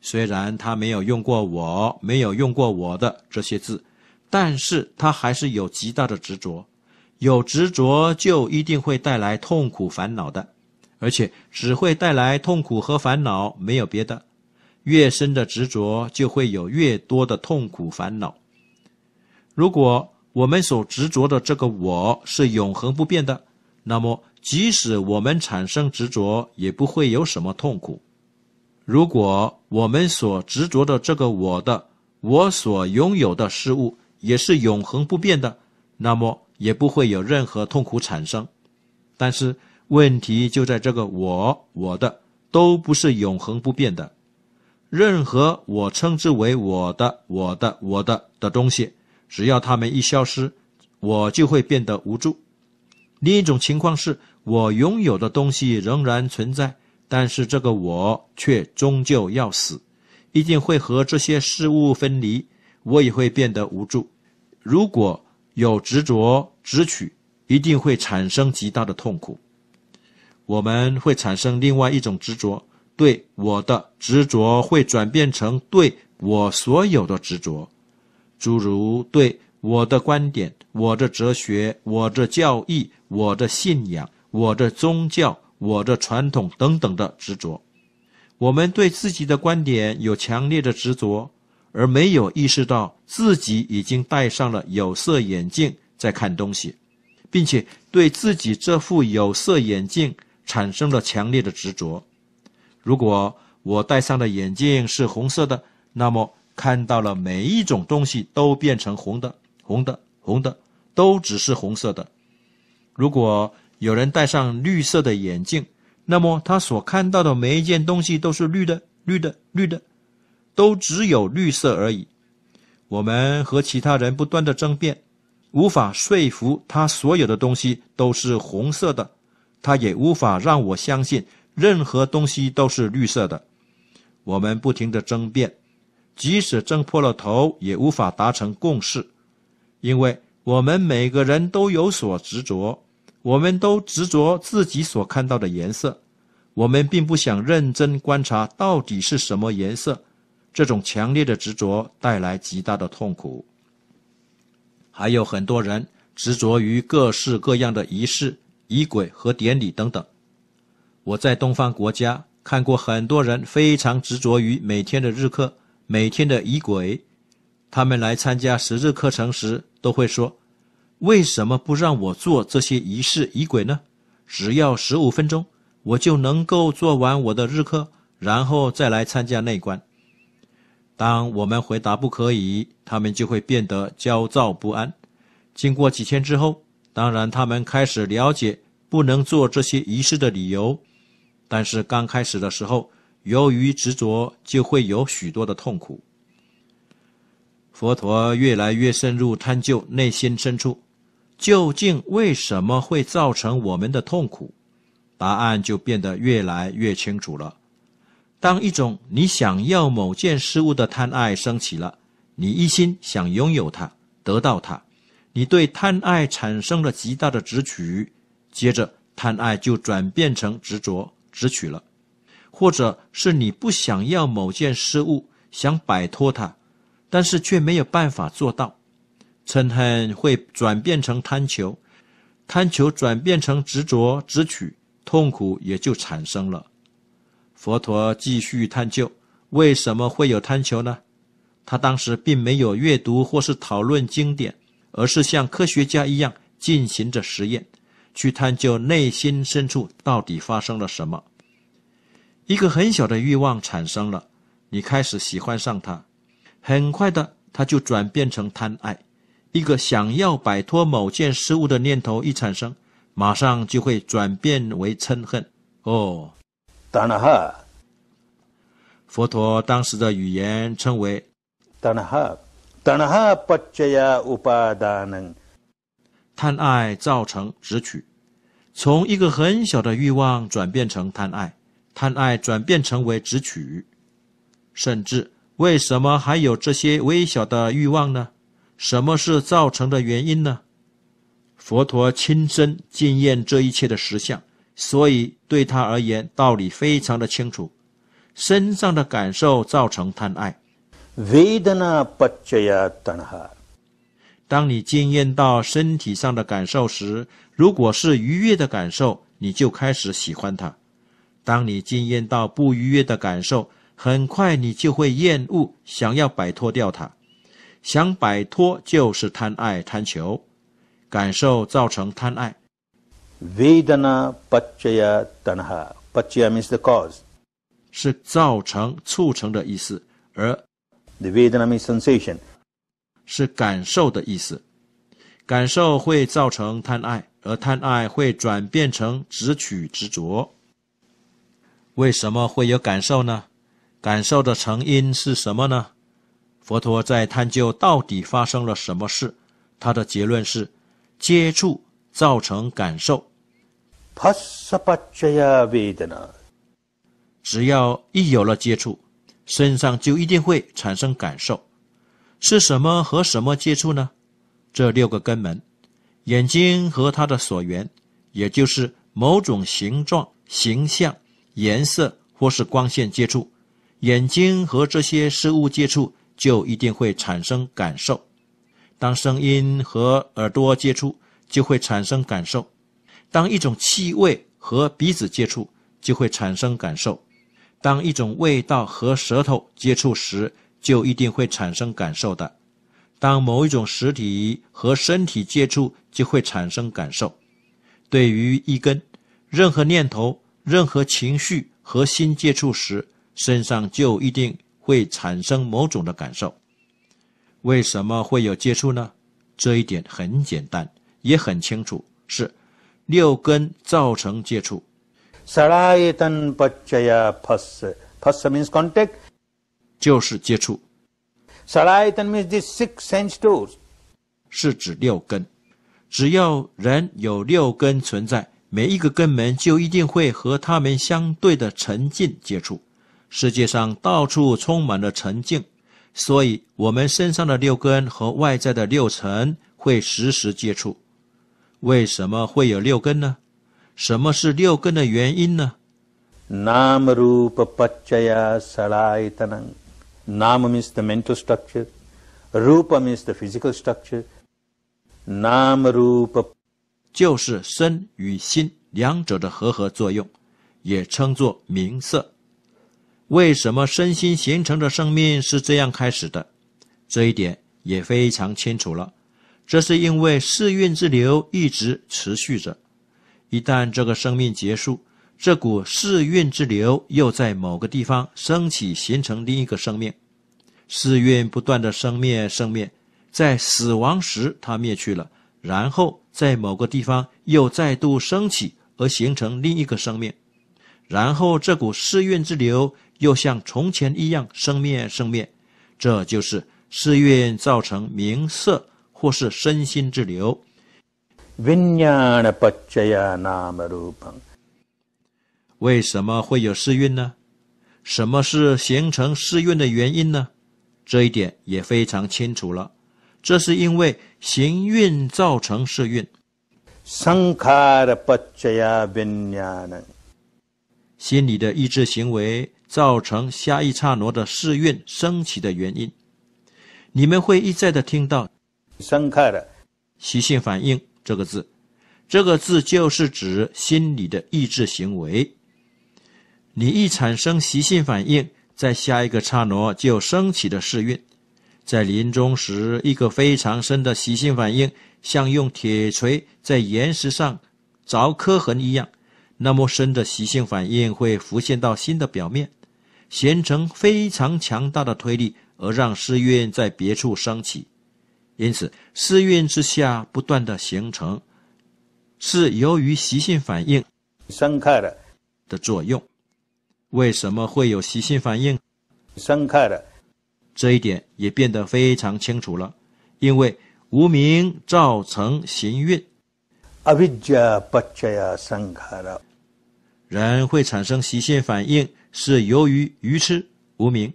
虽然他没有用过“我没有用过我的”这些字，但是他还是有极大的执着。有执着就一定会带来痛苦烦恼的，而且只会带来痛苦和烦恼，没有别的。越深的执着，就会有越多的痛苦烦恼。如果我们所执着的这个我是永恒不变的，那么即使我们产生执着，也不会有什么痛苦。如果我们所执着的这个我的我所拥有的事物也是永恒不变的，那么也不会有任何痛苦产生。但是问题就在这个“我”“我的”都不是永恒不变的。任何我称之为我的、我的、我的的东西，只要他们一消失，我就会变得无助。另一种情况是，我拥有的东西仍然存在，但是这个我却终究要死，一定会和这些事物分离，我也会变得无助。如果有执着、执取，一定会产生极大的痛苦。我们会产生另外一种执着。对我的执着会转变成对我所有的执着，诸如对我的观点、我的哲学、我的教义、我的信仰、我的宗教、我的传统等等的执着。我们对自己的观点有强烈的执着，而没有意识到自己已经戴上了有色眼镜在看东西，并且对自己这副有色眼镜产生了强烈的执着。如果我戴上的眼镜是红色的，那么看到了每一种东西都变成红的、红的、红的，都只是红色的。如果有人戴上绿色的眼镜，那么他所看到的每一件东西都是绿的、绿的、绿的，都只有绿色而已。我们和其他人不断的争辩，无法说服他所有的东西都是红色的，他也无法让我相信。任何东西都是绿色的，我们不停的争辩，即使争破了头，也无法达成共识，因为我们每个人都有所执着，我们都执着自己所看到的颜色，我们并不想认真观察到底是什么颜色，这种强烈的执着带来极大的痛苦。还有很多人执着于各式各样的仪式、仪轨和典礼等等。我在东方国家看过很多人非常执着于每天的日课、每天的仪轨。他们来参加十日课程时都会说：“为什么不让我做这些仪式仪轨呢？”只要十五分钟，我就能够做完我的日课，然后再来参加内观。当我们回答不可以，他们就会变得焦躁不安。经过几天之后，当然他们开始了解不能做这些仪式的理由。但是刚开始的时候，由于执着，就会有许多的痛苦。佛陀越来越深入探究内心深处，究竟为什么会造成我们的痛苦？答案就变得越来越清楚了。当一种你想要某件事物的贪爱升起了，你一心想拥有它、得到它，你对贪爱产生了极大的执取，接着贪爱就转变成执着。直取了，或者是你不想要某件事物，想摆脱它，但是却没有办法做到，嗔恨会转变成贪求，贪求转变成执着执取，痛苦也就产生了。佛陀继续探究为什么会有贪求呢？他当时并没有阅读或是讨论经典，而是像科学家一样进行着实验。去探究内心深处到底发生了什么？一个很小的欲望产生了，你开始喜欢上它，很快的，它就转变成贪爱。一个想要摆脱某件事物的念头一产生，马上就会转变为嗔恨。哦 d a 佛陀当时的语言称为 d a n a h a d a n a h 贪爱造成直取，从一个很小的欲望转变成贪爱，贪爱转变成为直取，甚至为什么还有这些微小的欲望呢？什么是造成的原因呢？佛陀亲身经验这一切的实相，所以对他而言道理非常的清楚。身上的感受造成贪爱。当你经验到身体上的感受时，如果是愉悦的感受，你就开始喜欢它；当你经验到不愉悦的感受，很快你就会厌恶，想要摆脱掉它。想摆脱就是贪爱贪求，感受造成贪爱。Vedana，paccaya，danaha，paccaya，means，the，cause，是造成促成的意思，而，the，vedana，means，sensation。是感受的意思，感受会造成贪爱，而贪爱会转变成执取执着。为什么会有感受呢？感受的成因是什么呢？佛陀在探究到底发生了什么事，他的结论是：接触造成感受。只要一有了接触，身上就一定会产生感受。是什么和什么接触呢？这六个根门，眼睛和它的所缘，也就是某种形状、形象、颜色或是光线接触，眼睛和这些事物接触，就一定会产生感受。当声音和耳朵接触，就会产生感受。当一种气味和鼻子接触，就会产生感受。当一种味道和舌头接触时，就一定会产生感受的。当某一种实体和身体接触，就会产生感受。对于一根，任何念头、任何情绪和心接触时，身上就一定会产生某种的感受。为什么会有接触呢？这一点很简单，也很清楚，是六根造成接触。就是接触。是指六根，只要人有六根存在，每一个根门就一定会和他们相对的沉浸接触。世界上到处充满了沉浸，所以我们身上的六根和外在的六尘会时时接触。为什么会有六根呢？什么是六根的原因呢？n a means the mental structure；r means the physical structure。Nama Rupa. 就是身与心两者的和合作用，也称作名色。为什么身心形成的生命是这样开始的？这一点也非常清楚了。这是因为四运之流一直持续着。一旦这个生命结束，这股世运之流又在某个地方升起，形成另一个生命。世运不断的生灭生灭，在死亡时它灭去了，然后在某个地方又再度升起，而形成另一个生命。然后这股世运之流又像从前一样生灭生灭。这就是世运造成名色或是身心之流。为什么会有试运呢？什么是形成试运的原因呢？这一点也非常清楚了。这是因为行运造成试运，心理的意志行为造成下一差那的试运升起的原因。你们会一再的听到“深刻的习性反应”这个字，这个字就是指心理的意志行为。你一产生习性反应，在下一个刹那就升起的世运，在临终时一个非常深的习性反应，像用铁锤在岩石上凿刻痕一样，那么深的习性反应会浮现到新的表面，形成非常强大的推力，而让世运在别处升起。因此，世运之下不断的形成，是由于习性反应深刻的的作用。为什么会有习性反应？生刻的这一点也变得非常清楚了。因为无名造成行运，阿巴亚人会产生习性反应，是由于愚痴无名。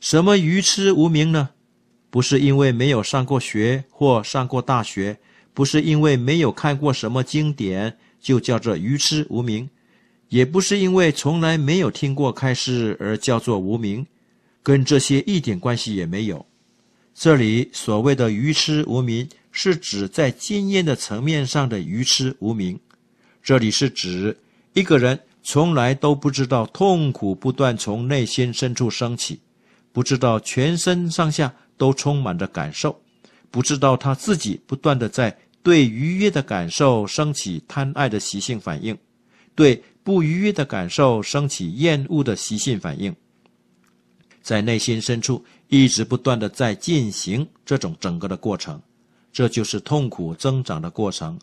什么愚痴无名呢？不是因为没有上过学或上过大学，不是因为没有看过什么经典，就叫做愚痴无名。也不是因为从来没有听过开示而叫做无名，跟这些一点关系也没有。这里所谓的愚痴无名，是指在经验的层面上的愚痴无名。这里是指一个人从来都不知道痛苦不断从内心深处升起，不知道全身上下都充满着感受，不知道他自己不断的在对愉悦的感受升起贪爱的习性反应，对。不愉悦的感受升起厌恶的习性反应，在内心深处一直不断的在进行这种整个的过程，这就是痛苦增长的过程，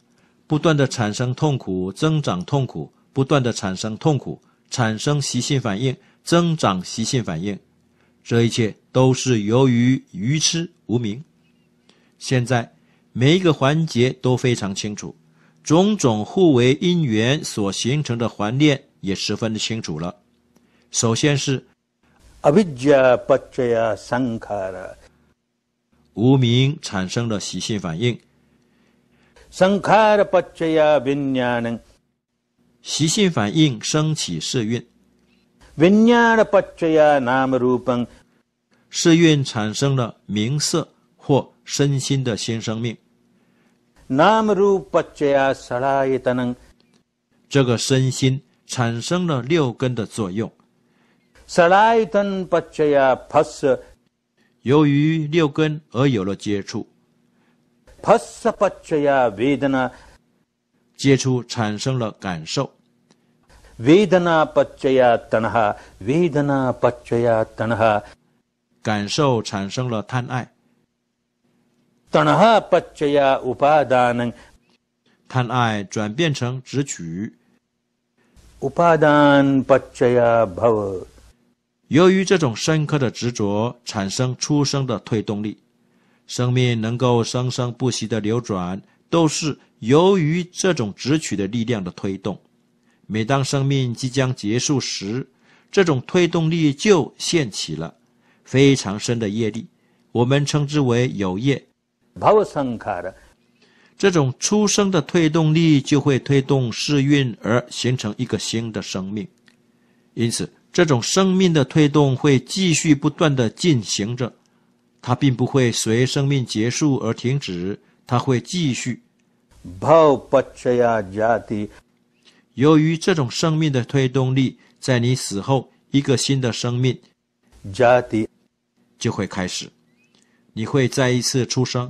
不断的产生痛苦，增长痛苦，不断的产生痛苦，产生习性反应，增长习性反应，这一切都是由于愚痴无明。现在每一个环节都非常清楚。种种互为因缘所形成的环链也十分的清楚了。首先是，无名产生了习性反应，习性反应升起色蕴，世运产生了名色或身心的新生命。这个身心产生了六根的作用，觉由于六根而有了接触，觉接触产生了感受，觉哈，觉哈，感受产生了贪爱。贪爱转变成执取，由于这种深刻的执着，产生出生的推动力。生命能够生生不息的流转，都是由于这种执取的力量的推动。每当生命即将结束时，这种推动力就现起了非常深的业力，我们称之为有业。这种出生的推动力就会推动世运而形成一个新的生命，因此这种生命的推动会继续不断的进行着，它并不会随生命结束而停止，它会继续。由于这种生命的推动力，在你死后一个新的生命就会开始，你会再一次出生。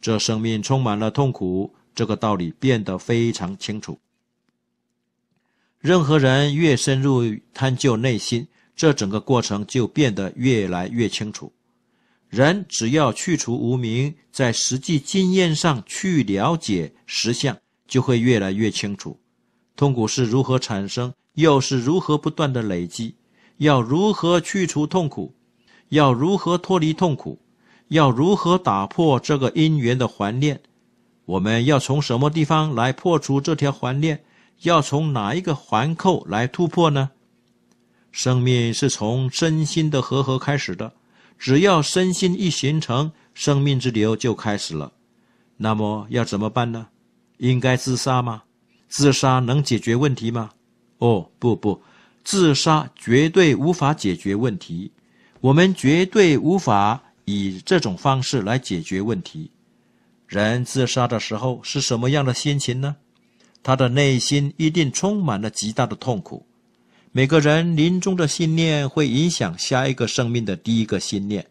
这生命充满了痛苦，这个道理变得非常清楚。任何人越深入探究内心，这整个过程就变得越来越清楚。人只要去除无明，在实际经验上去了解实相，就会越来越清楚。痛苦是如何产生，又是如何不断的累积，要如何去除痛苦，要如何脱离痛苦。要如何打破这个因缘的环链？我们要从什么地方来破除这条环链？要从哪一个环扣来突破呢？生命是从身心的合合开始的，只要身心一形成，生命之流就开始了。那么要怎么办呢？应该自杀吗？自杀能解决问题吗？哦，不不，自杀绝对无法解决问题，我们绝对无法。以这种方式来解决问题，人自杀的时候是什么样的心情呢？他的内心一定充满了极大的痛苦。每个人临终的信念会影响下一个生命的第一个信念，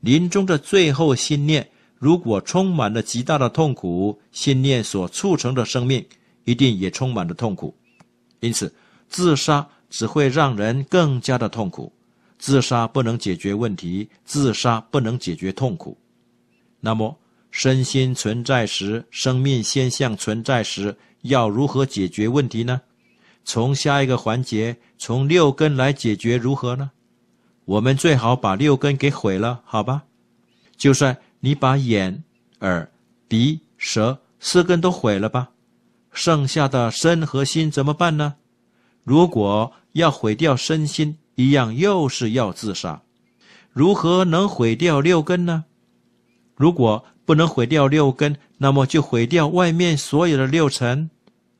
临终的最后信念如果充满了极大的痛苦，信念所促成的生命一定也充满了痛苦。因此，自杀只会让人更加的痛苦。自杀不能解决问题，自杀不能解决痛苦。那么，身心存在时，生命现象存在时，要如何解决问题呢？从下一个环节，从六根来解决，如何呢？我们最好把六根给毁了，好吧？就算你把眼、耳、鼻、舌四根都毁了吧，剩下的身和心怎么办呢？如果要毁掉身心，一样又是要自杀，如何能毁掉六根呢？如果不能毁掉六根，那么就毁掉外面所有的六尘，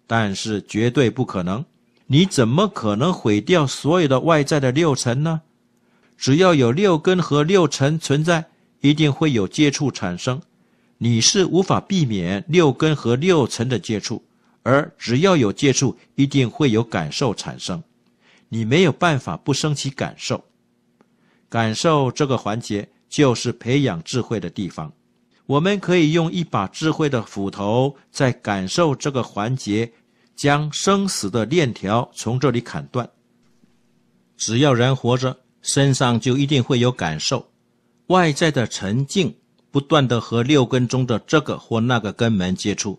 但是绝对不可能。你怎么可能毁掉所有的外在的六尘呢？只要有六根和六尘存在，一定会有接触产生。你是无法避免六根和六尘的接触，而只要有接触，一定会有感受产生。你没有办法不升起感受，感受这个环节就是培养智慧的地方。我们可以用一把智慧的斧头，在感受这个环节，将生死的链条从这里砍断。只要人活着，身上就一定会有感受。外在的沉静不断的和六根中的这个或那个根门接触，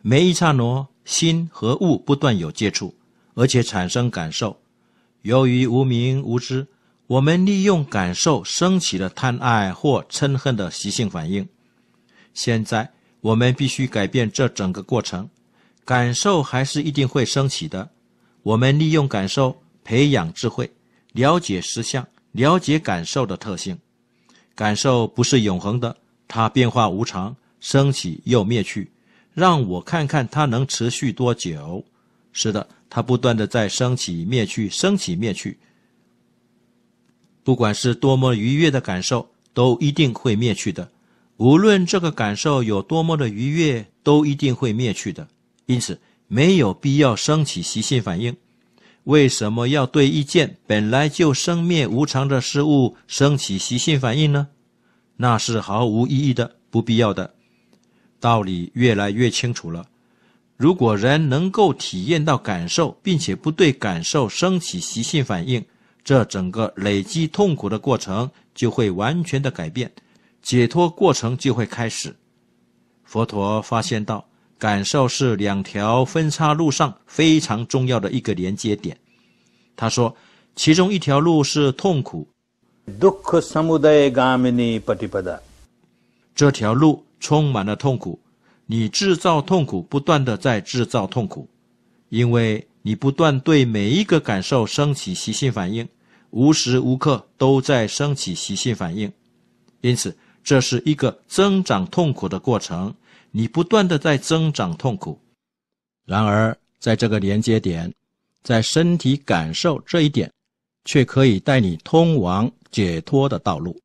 每一刹那，心和物不断有接触，而且产生感受。由于无明无知，我们利用感受升起了贪爱或嗔恨的习性反应。现在我们必须改变这整个过程。感受还是一定会升起的。我们利用感受培养智慧，了解实相，了解感受的特性。感受不是永恒的，它变化无常，升起又灭去。让我看看它能持续多久。是的。它不断的在升起、灭去，升起、灭去。不管是多么愉悦的感受，都一定会灭去的。无论这个感受有多么的愉悦，都一定会灭去的。因此，没有必要升起习性反应。为什么要对一件本来就生灭无常的事物升起习性反应呢？那是毫无意义的、不必要的。道理越来越清楚了。如果人能够体验到感受，并且不对感受升起习性反应，这整个累积痛苦的过程就会完全的改变，解脱过程就会开始。佛陀发现到感受是两条分叉路上非常重要的一个连接点，他说，其中一条路是痛苦，这条路充满了痛苦。你制造痛苦，不断的在制造痛苦，因为你不断对每一个感受升起习性反应，无时无刻都在升起习性反应，因此这是一个增长痛苦的过程。你不断的在增长痛苦，然而在这个连接点，在身体感受这一点，却可以带你通往解脱的道路。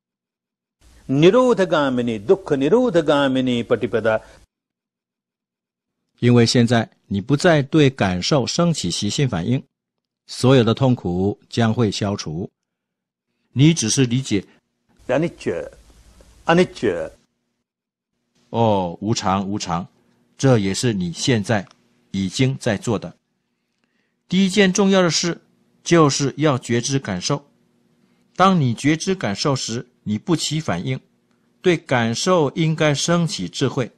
因为现在你不再对感受升起习性反应，所有的痛苦将会消除。你只是理解，阿尼觉，阿尼觉，哦，无常无常，这也是你现在已经在做的第一件重要的事，就是要觉知感受。当你觉知感受时，你不起反应，对感受应该升起智慧。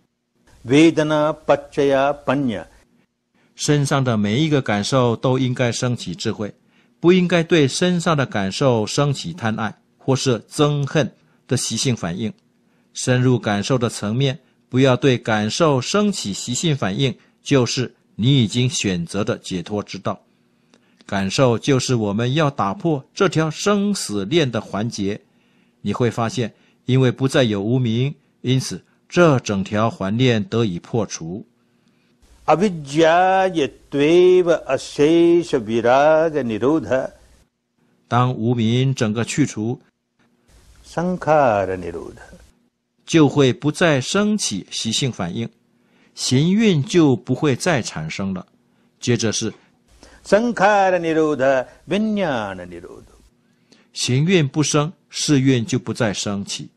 身上的每一个感受都应该升起智慧，不应该对身上的感受升起贪爱或是憎恨的习性反应。深入感受的层面，不要对感受升起习性反应，就是你已经选择的解脱之道。感受就是我们要打破这条生死链的环节。你会发现，因为不再有无名，因此。这整条环链得以破除。当无名整个去除，就会不再升起习性反应，行运就不会再产生了。接着是行运不生，世运就不再升起。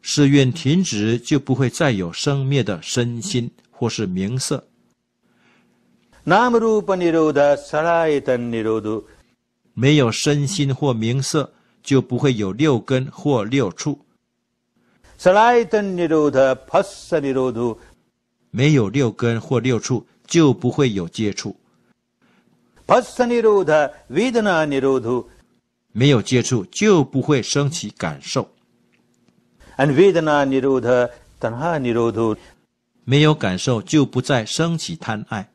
是愿停止，就不会再有生灭的身心或是名色。没有身心或名色，就不会有六根或六处。没有六根或六处，就不会有接触。没有接触，就不会升起感受；没有感受，就不再升起贪爱；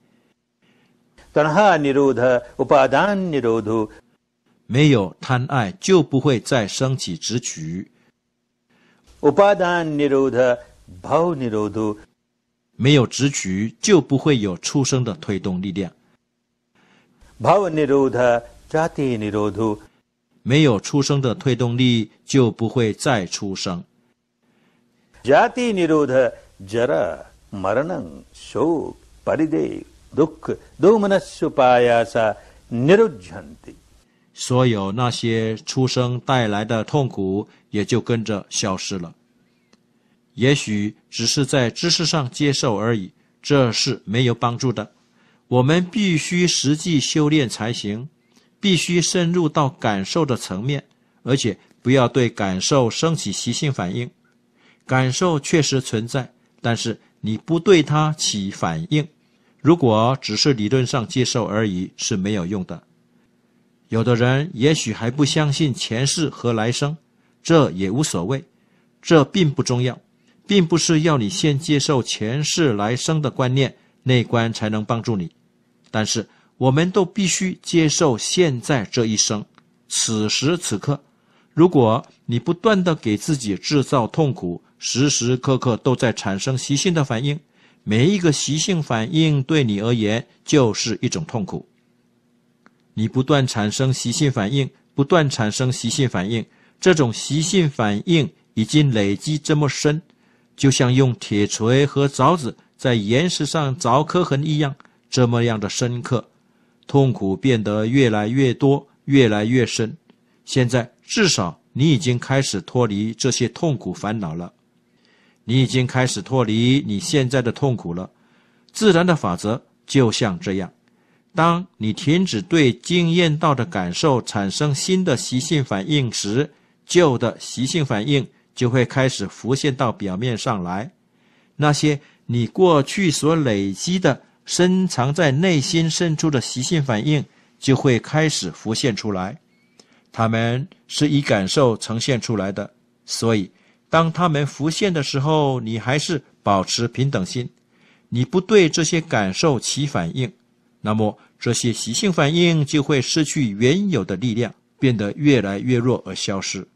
没有贪爱，就不会再升起执取；没有执取，就不会有出生的推动力量；生的推动力量。没有出生的推动力，就不会再出生。所有那些出生带来的痛苦，也就跟着消失了。也许只是在知识上接受而已，这是没有帮助的。我们必须实际修炼才行。必须深入到感受的层面，而且不要对感受升起习性反应。感受确实存在，但是你不对它起反应。如果只是理论上接受而已是没有用的。有的人也许还不相信前世和来生，这也无所谓，这并不重要，并不是要你先接受前世来生的观念，内观才能帮助你。但是。我们都必须接受现在这一生，此时此刻。如果你不断的给自己制造痛苦，时时刻刻都在产生习性的反应，每一个习性反应对你而言就是一种痛苦。你不断产生习性反应，不断产生习性反应，这种习性反应已经累积这么深，就像用铁锤和凿子在岩石上凿刻痕一样，这么样的深刻。痛苦变得越来越多，越来越深。现在至少你已经开始脱离这些痛苦烦恼了，你已经开始脱离你现在的痛苦了。自然的法则就像这样：当你停止对经验到的感受产生新的习性反应时，旧的习性反应就会开始浮现到表面上来，那些你过去所累积的。深藏在内心深处的习性反应就会开始浮现出来，它们是以感受呈现出来的。所以，当它们浮现的时候，你还是保持平等心，你不对这些感受起反应，那么这些习性反应就会失去原有的力量，变得越来越弱而消失。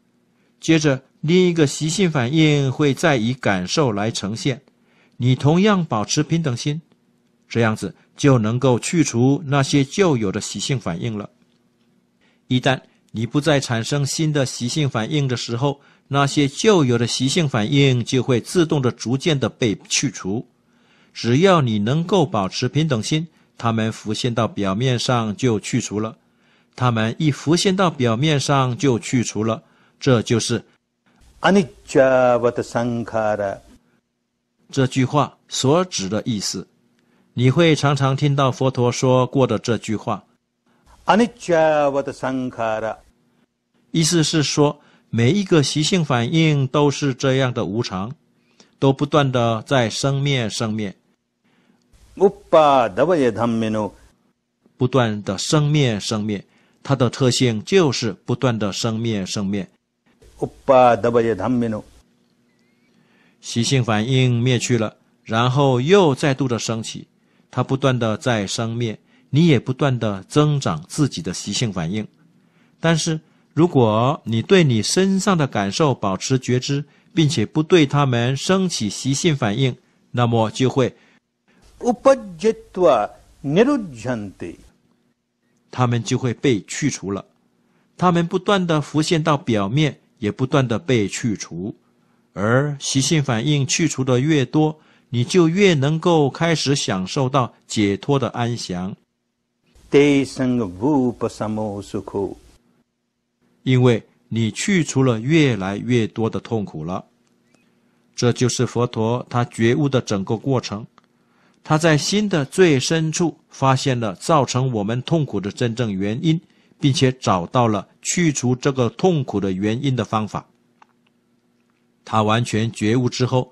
接着，另一个习性反应会再以感受来呈现，你同样保持平等心。这样子就能够去除那些旧有的习性反应了。一旦你不再产生新的习性反应的时候，那些旧有的习性反应就会自动的、逐渐的被去除。只要你能够保持平等心，它们浮现到表面上就去除了。它们一浮现到表面上就去除了，这就是这句话所指的意思。你会常常听到佛陀说过的这句话：“意思是说，每一个习性反应都是这样的无常，都不断的在生灭生灭。不断的生灭生灭，它的特性就是不断的生灭生灭。习性反应灭去了，然后又再度的升起。它不断的在生灭，你也不断的增长自己的习性反应。但是，如果你对你身上的感受保持觉知，并且不对他们升起习性反应，那么就会，他们就会被去除了。他们不断的浮现到表面，也不断的被去除。而习性反应去除的越多，你就越能够开始享受到解脱的安详。因为，你去除了越来越多的痛苦了。这就是佛陀他觉悟的整个过程。他在心的最深处发现了造成我们痛苦的真正原因，并且找到了去除这个痛苦的原因的方法。他完全觉悟之后。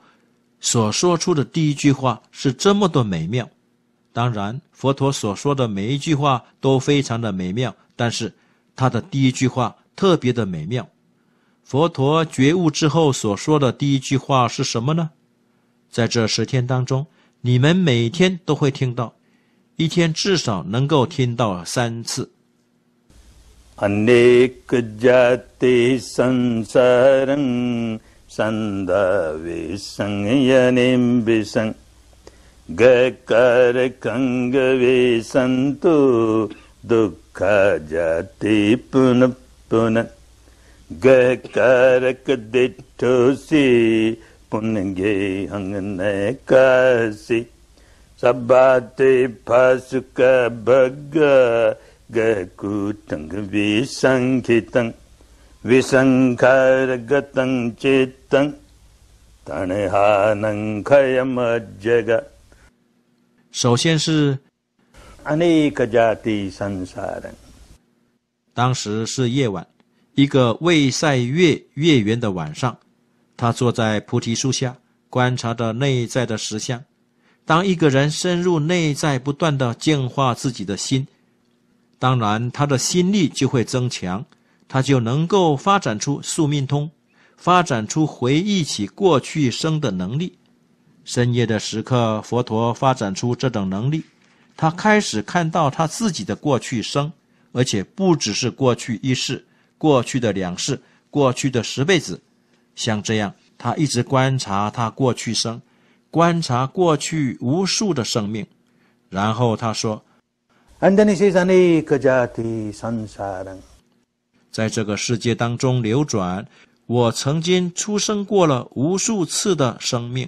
所说出的第一句话是这么多美妙，当然佛陀所说的每一句话都非常的美妙，但是他的第一句话特别的美妙。佛陀觉悟之后所说的第一句话是什么呢？在这十天当中，你们每天都会听到，一天至少能够听到三次。ਸੰਦ ਸੰਦਾ ਵਿਸੰਗ ਯਨਿੰ ਗ ਕਰ ਕੰਗ ਵੇ ਵਿਸੰਤੂ ਦੁਖ ਜਤੀ ਪੁਨ ਪੁਨ ਗਕਰਕ ਦਿੱਠੋ ਸੀ ਪੁਨ ਗੇ ਹੰਗ ਨੈ ਕਾਸੀ ਸਬਾਤੇ ਫਸ ਕ ਗ ਗਕੂ ਤੰਗ ਸੰਖਿਤੰ 首先是，阿尼个家的圣沙人。当时是夜晚，一个未晒月月圆的晚上，他坐在菩提树下，观察着内在的实相。当一个人深入内在，不断的净化自己的心，当然他的心力就会增强。他就能够发展出宿命通，发展出回忆起过去生的能力。深夜的时刻，佛陀发展出这种能力，他开始看到他自己的过去生，而且不只是过去一世、过去的两世、过去的十辈子。像这样，他一直观察他过去生，观察过去无数的生命。然后他说：“安尼人。”在这个世界当中流转，我曾经出生过了无数次的生命，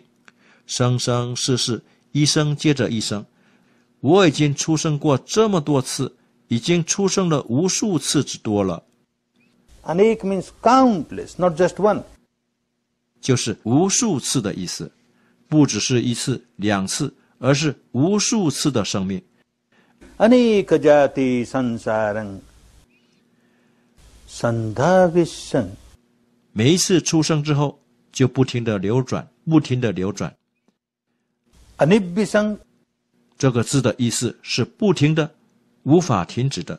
生生世世，一生接着一生，我已经出生过这么多次，已经出生了无数次之多了。Anik means countless, not just one. 就是无数次的意思，不只是一次、两次，而是无数次的生命。a n i k j a t i samsaran. 生达维生，每一次出生之后就不停的流转，不停的流转。安比生，这个字的意思是不停的，无法停止的。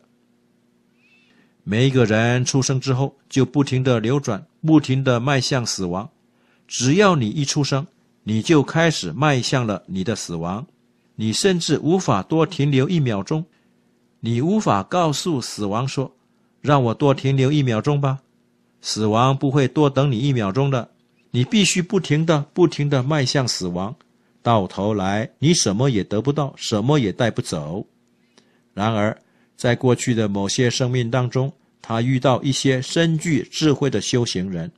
每一个人出生之后就不停的流转，不停的迈向死亡。只要你一出生，你就开始迈向了你的死亡。你甚至无法多停留一秒钟，你无法告诉死亡说。让我多停留一秒钟吧，死亡不会多等你一秒钟的。你必须不停的、不停的迈向死亡，到头来你什么也得不到，什么也带不走。然而，在过去的某些生命当中，他遇到一些深具智慧的修行人，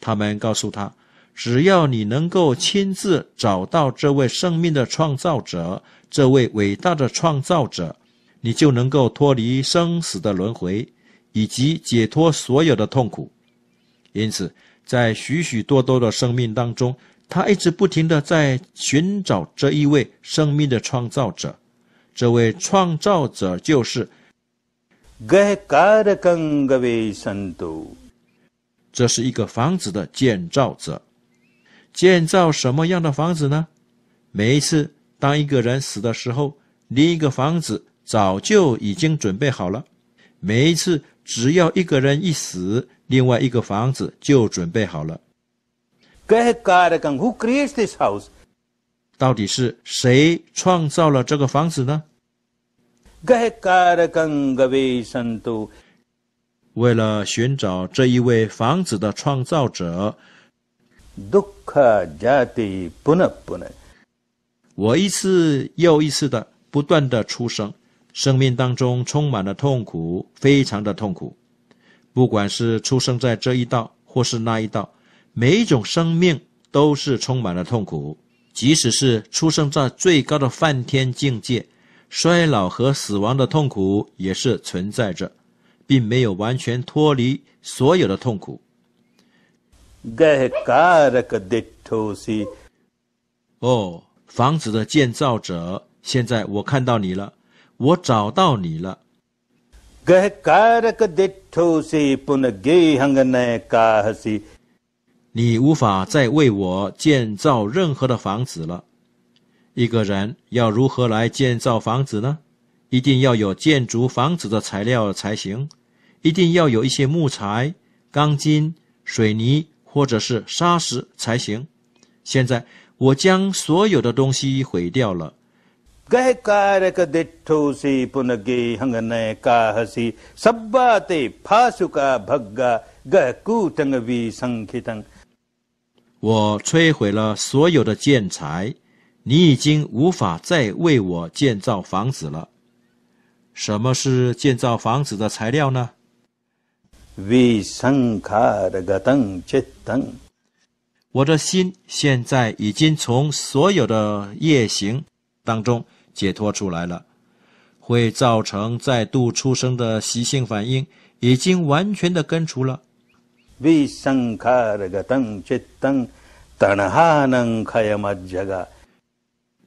他们告诉他：只要你能够亲自找到这位生命的创造者，这位伟大的创造者，你就能够脱离生死的轮回。以及解脱所有的痛苦，因此，在许许多多的生命当中，他一直不停的在寻找这一位生命的创造者。这位创造者就是这是一个房子的建造者。建造什么样的房子呢？每一次当一个人死的时候，另一个房子早就已经准备好了。每一次。只要一个人一死，另外一个房子就准备好了。到底是谁创造了这个房子呢？为了寻找这一位房子的创造者，我一次又一次的不断的出生。生命当中充满了痛苦，非常的痛苦。不管是出生在这一道或是那一道，每一种生命都是充满了痛苦。即使是出生在最高的梵天境界，衰老和死亡的痛苦也是存在着，并没有完全脱离所有的痛苦。哦，房子的建造者，现在我看到你了。我找到你了。你无法再为我建造任何的房子了。一个人要如何来建造房子呢？一定要有建筑房子的材料才行，一定要有一些木材、钢筋、水泥或者是砂石才行。现在我将所有的东西毁掉了。我摧毁了所有的建材，你已经无法再为我建造房子了。什么是建造房子的材料呢？我的心现在已经从所有的夜行当中。解脱出来了，会造成再度出生的习性反应已经完全的根除了，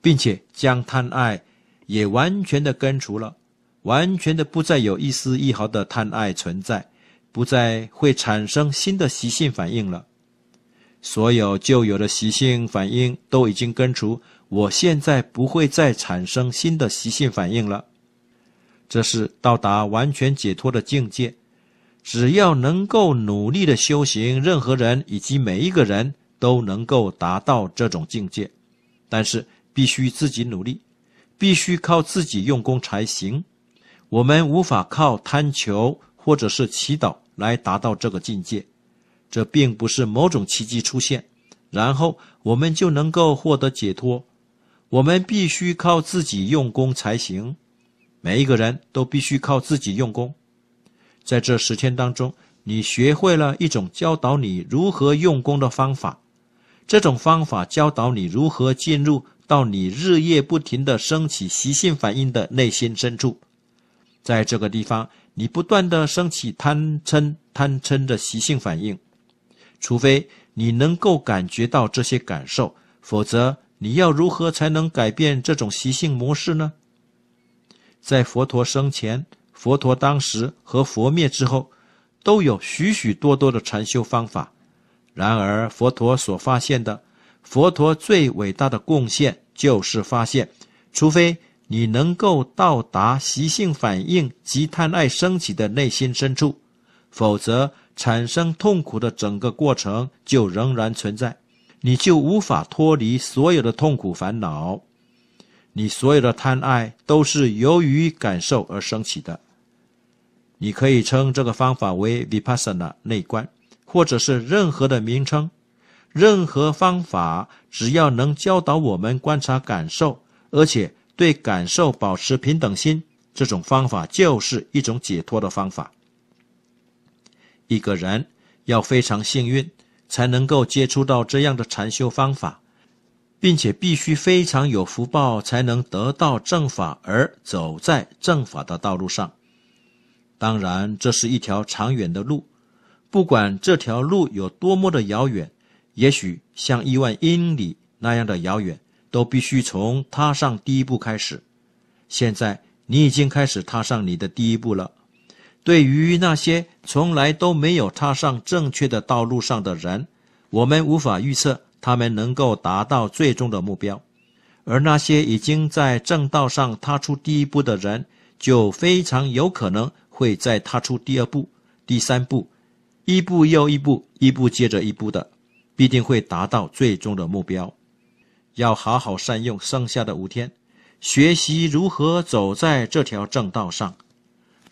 并且将贪爱也完全的根除了，完全的不再有一丝一毫的贪爱存在，不再会产生新的习性反应了，所有旧有的习性反应都已经根除。我现在不会再产生新的习性反应了，这是到达完全解脱的境界。只要能够努力的修行，任何人以及每一个人都能够达到这种境界。但是必须自己努力，必须靠自己用功才行。我们无法靠贪求或者是祈祷来达到这个境界。这并不是某种奇迹出现，然后我们就能够获得解脱。我们必须靠自己用功才行。每一个人都必须靠自己用功。在这十天当中，你学会了一种教导你如何用功的方法。这种方法教导你如何进入到你日夜不停的升起习性反应的内心深处。在这个地方，你不断的升起贪嗔贪嗔的习性反应，除非你能够感觉到这些感受，否则。你要如何才能改变这种习性模式呢？在佛陀生前，佛陀当时和佛灭之后，都有许许多多的禅修方法。然而，佛陀所发现的，佛陀最伟大的贡献就是发现：除非你能够到达习性反应及贪爱升起的内心深处，否则产生痛苦的整个过程就仍然存在。你就无法脱离所有的痛苦烦恼，你所有的贪爱都是由于感受而升起的。你可以称这个方法为 vipassana 内观，或者是任何的名称，任何方法，只要能教导我们观察感受，而且对感受保持平等心，这种方法就是一种解脱的方法。一个人要非常幸运。才能够接触到这样的禅修方法，并且必须非常有福报，才能得到正法而走在正法的道路上。当然，这是一条长远的路，不管这条路有多么的遥远，也许像一万英里那样的遥远，都必须从踏上第一步开始。现在，你已经开始踏上你的第一步了。对于那些从来都没有踏上正确的道路上的人，我们无法预测他们能够达到最终的目标；而那些已经在正道上踏出第一步的人，就非常有可能会再踏出第二步、第三步，一步又一步，一步接着一步的，必定会达到最终的目标。要好好善用剩下的五天，学习如何走在这条正道上。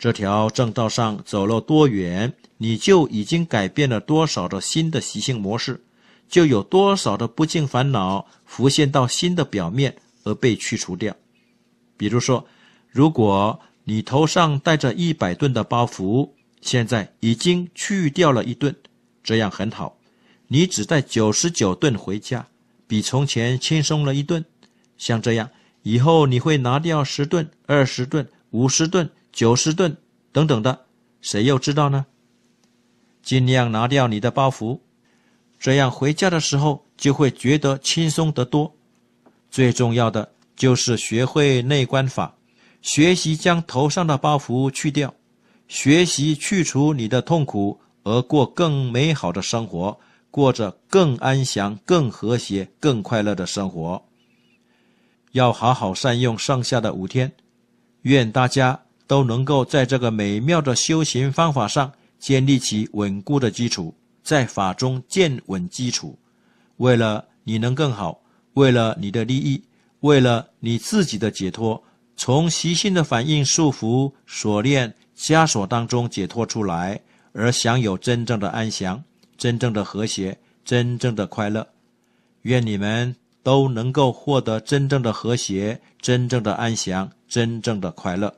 这条正道上走了多远，你就已经改变了多少的新的习性模式，就有多少的不净烦恼浮现到新的表面而被去除掉。比如说，如果你头上戴着一百吨的包袱，现在已经去掉了一吨，这样很好，你只带九十九吨回家，比从前轻松了一吨。像这样，以后你会拿掉十吨、二十吨、五十吨。九十吨等等的，谁又知道呢？尽量拿掉你的包袱，这样回家的时候就会觉得轻松得多。最重要的就是学会内观法，学习将头上的包袱去掉，学习去除你的痛苦，而过更美好的生活，过着更安详、更和谐、更快乐的生活。要好好善用剩下的五天，愿大家。都能够在这个美妙的修行方法上建立起稳固的基础，在法中建稳基础。为了你能更好，为了你的利益，为了你自己的解脱，从习性的反应束缚、锁链、枷锁当中解脱出来，而享有真正的安详、真正的和谐、真正的快乐。愿你们都能够获得真正的和谐、真正的安详、真正的快乐。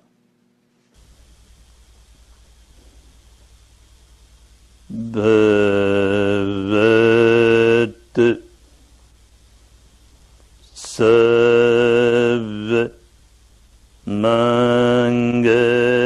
Beved Sev Mange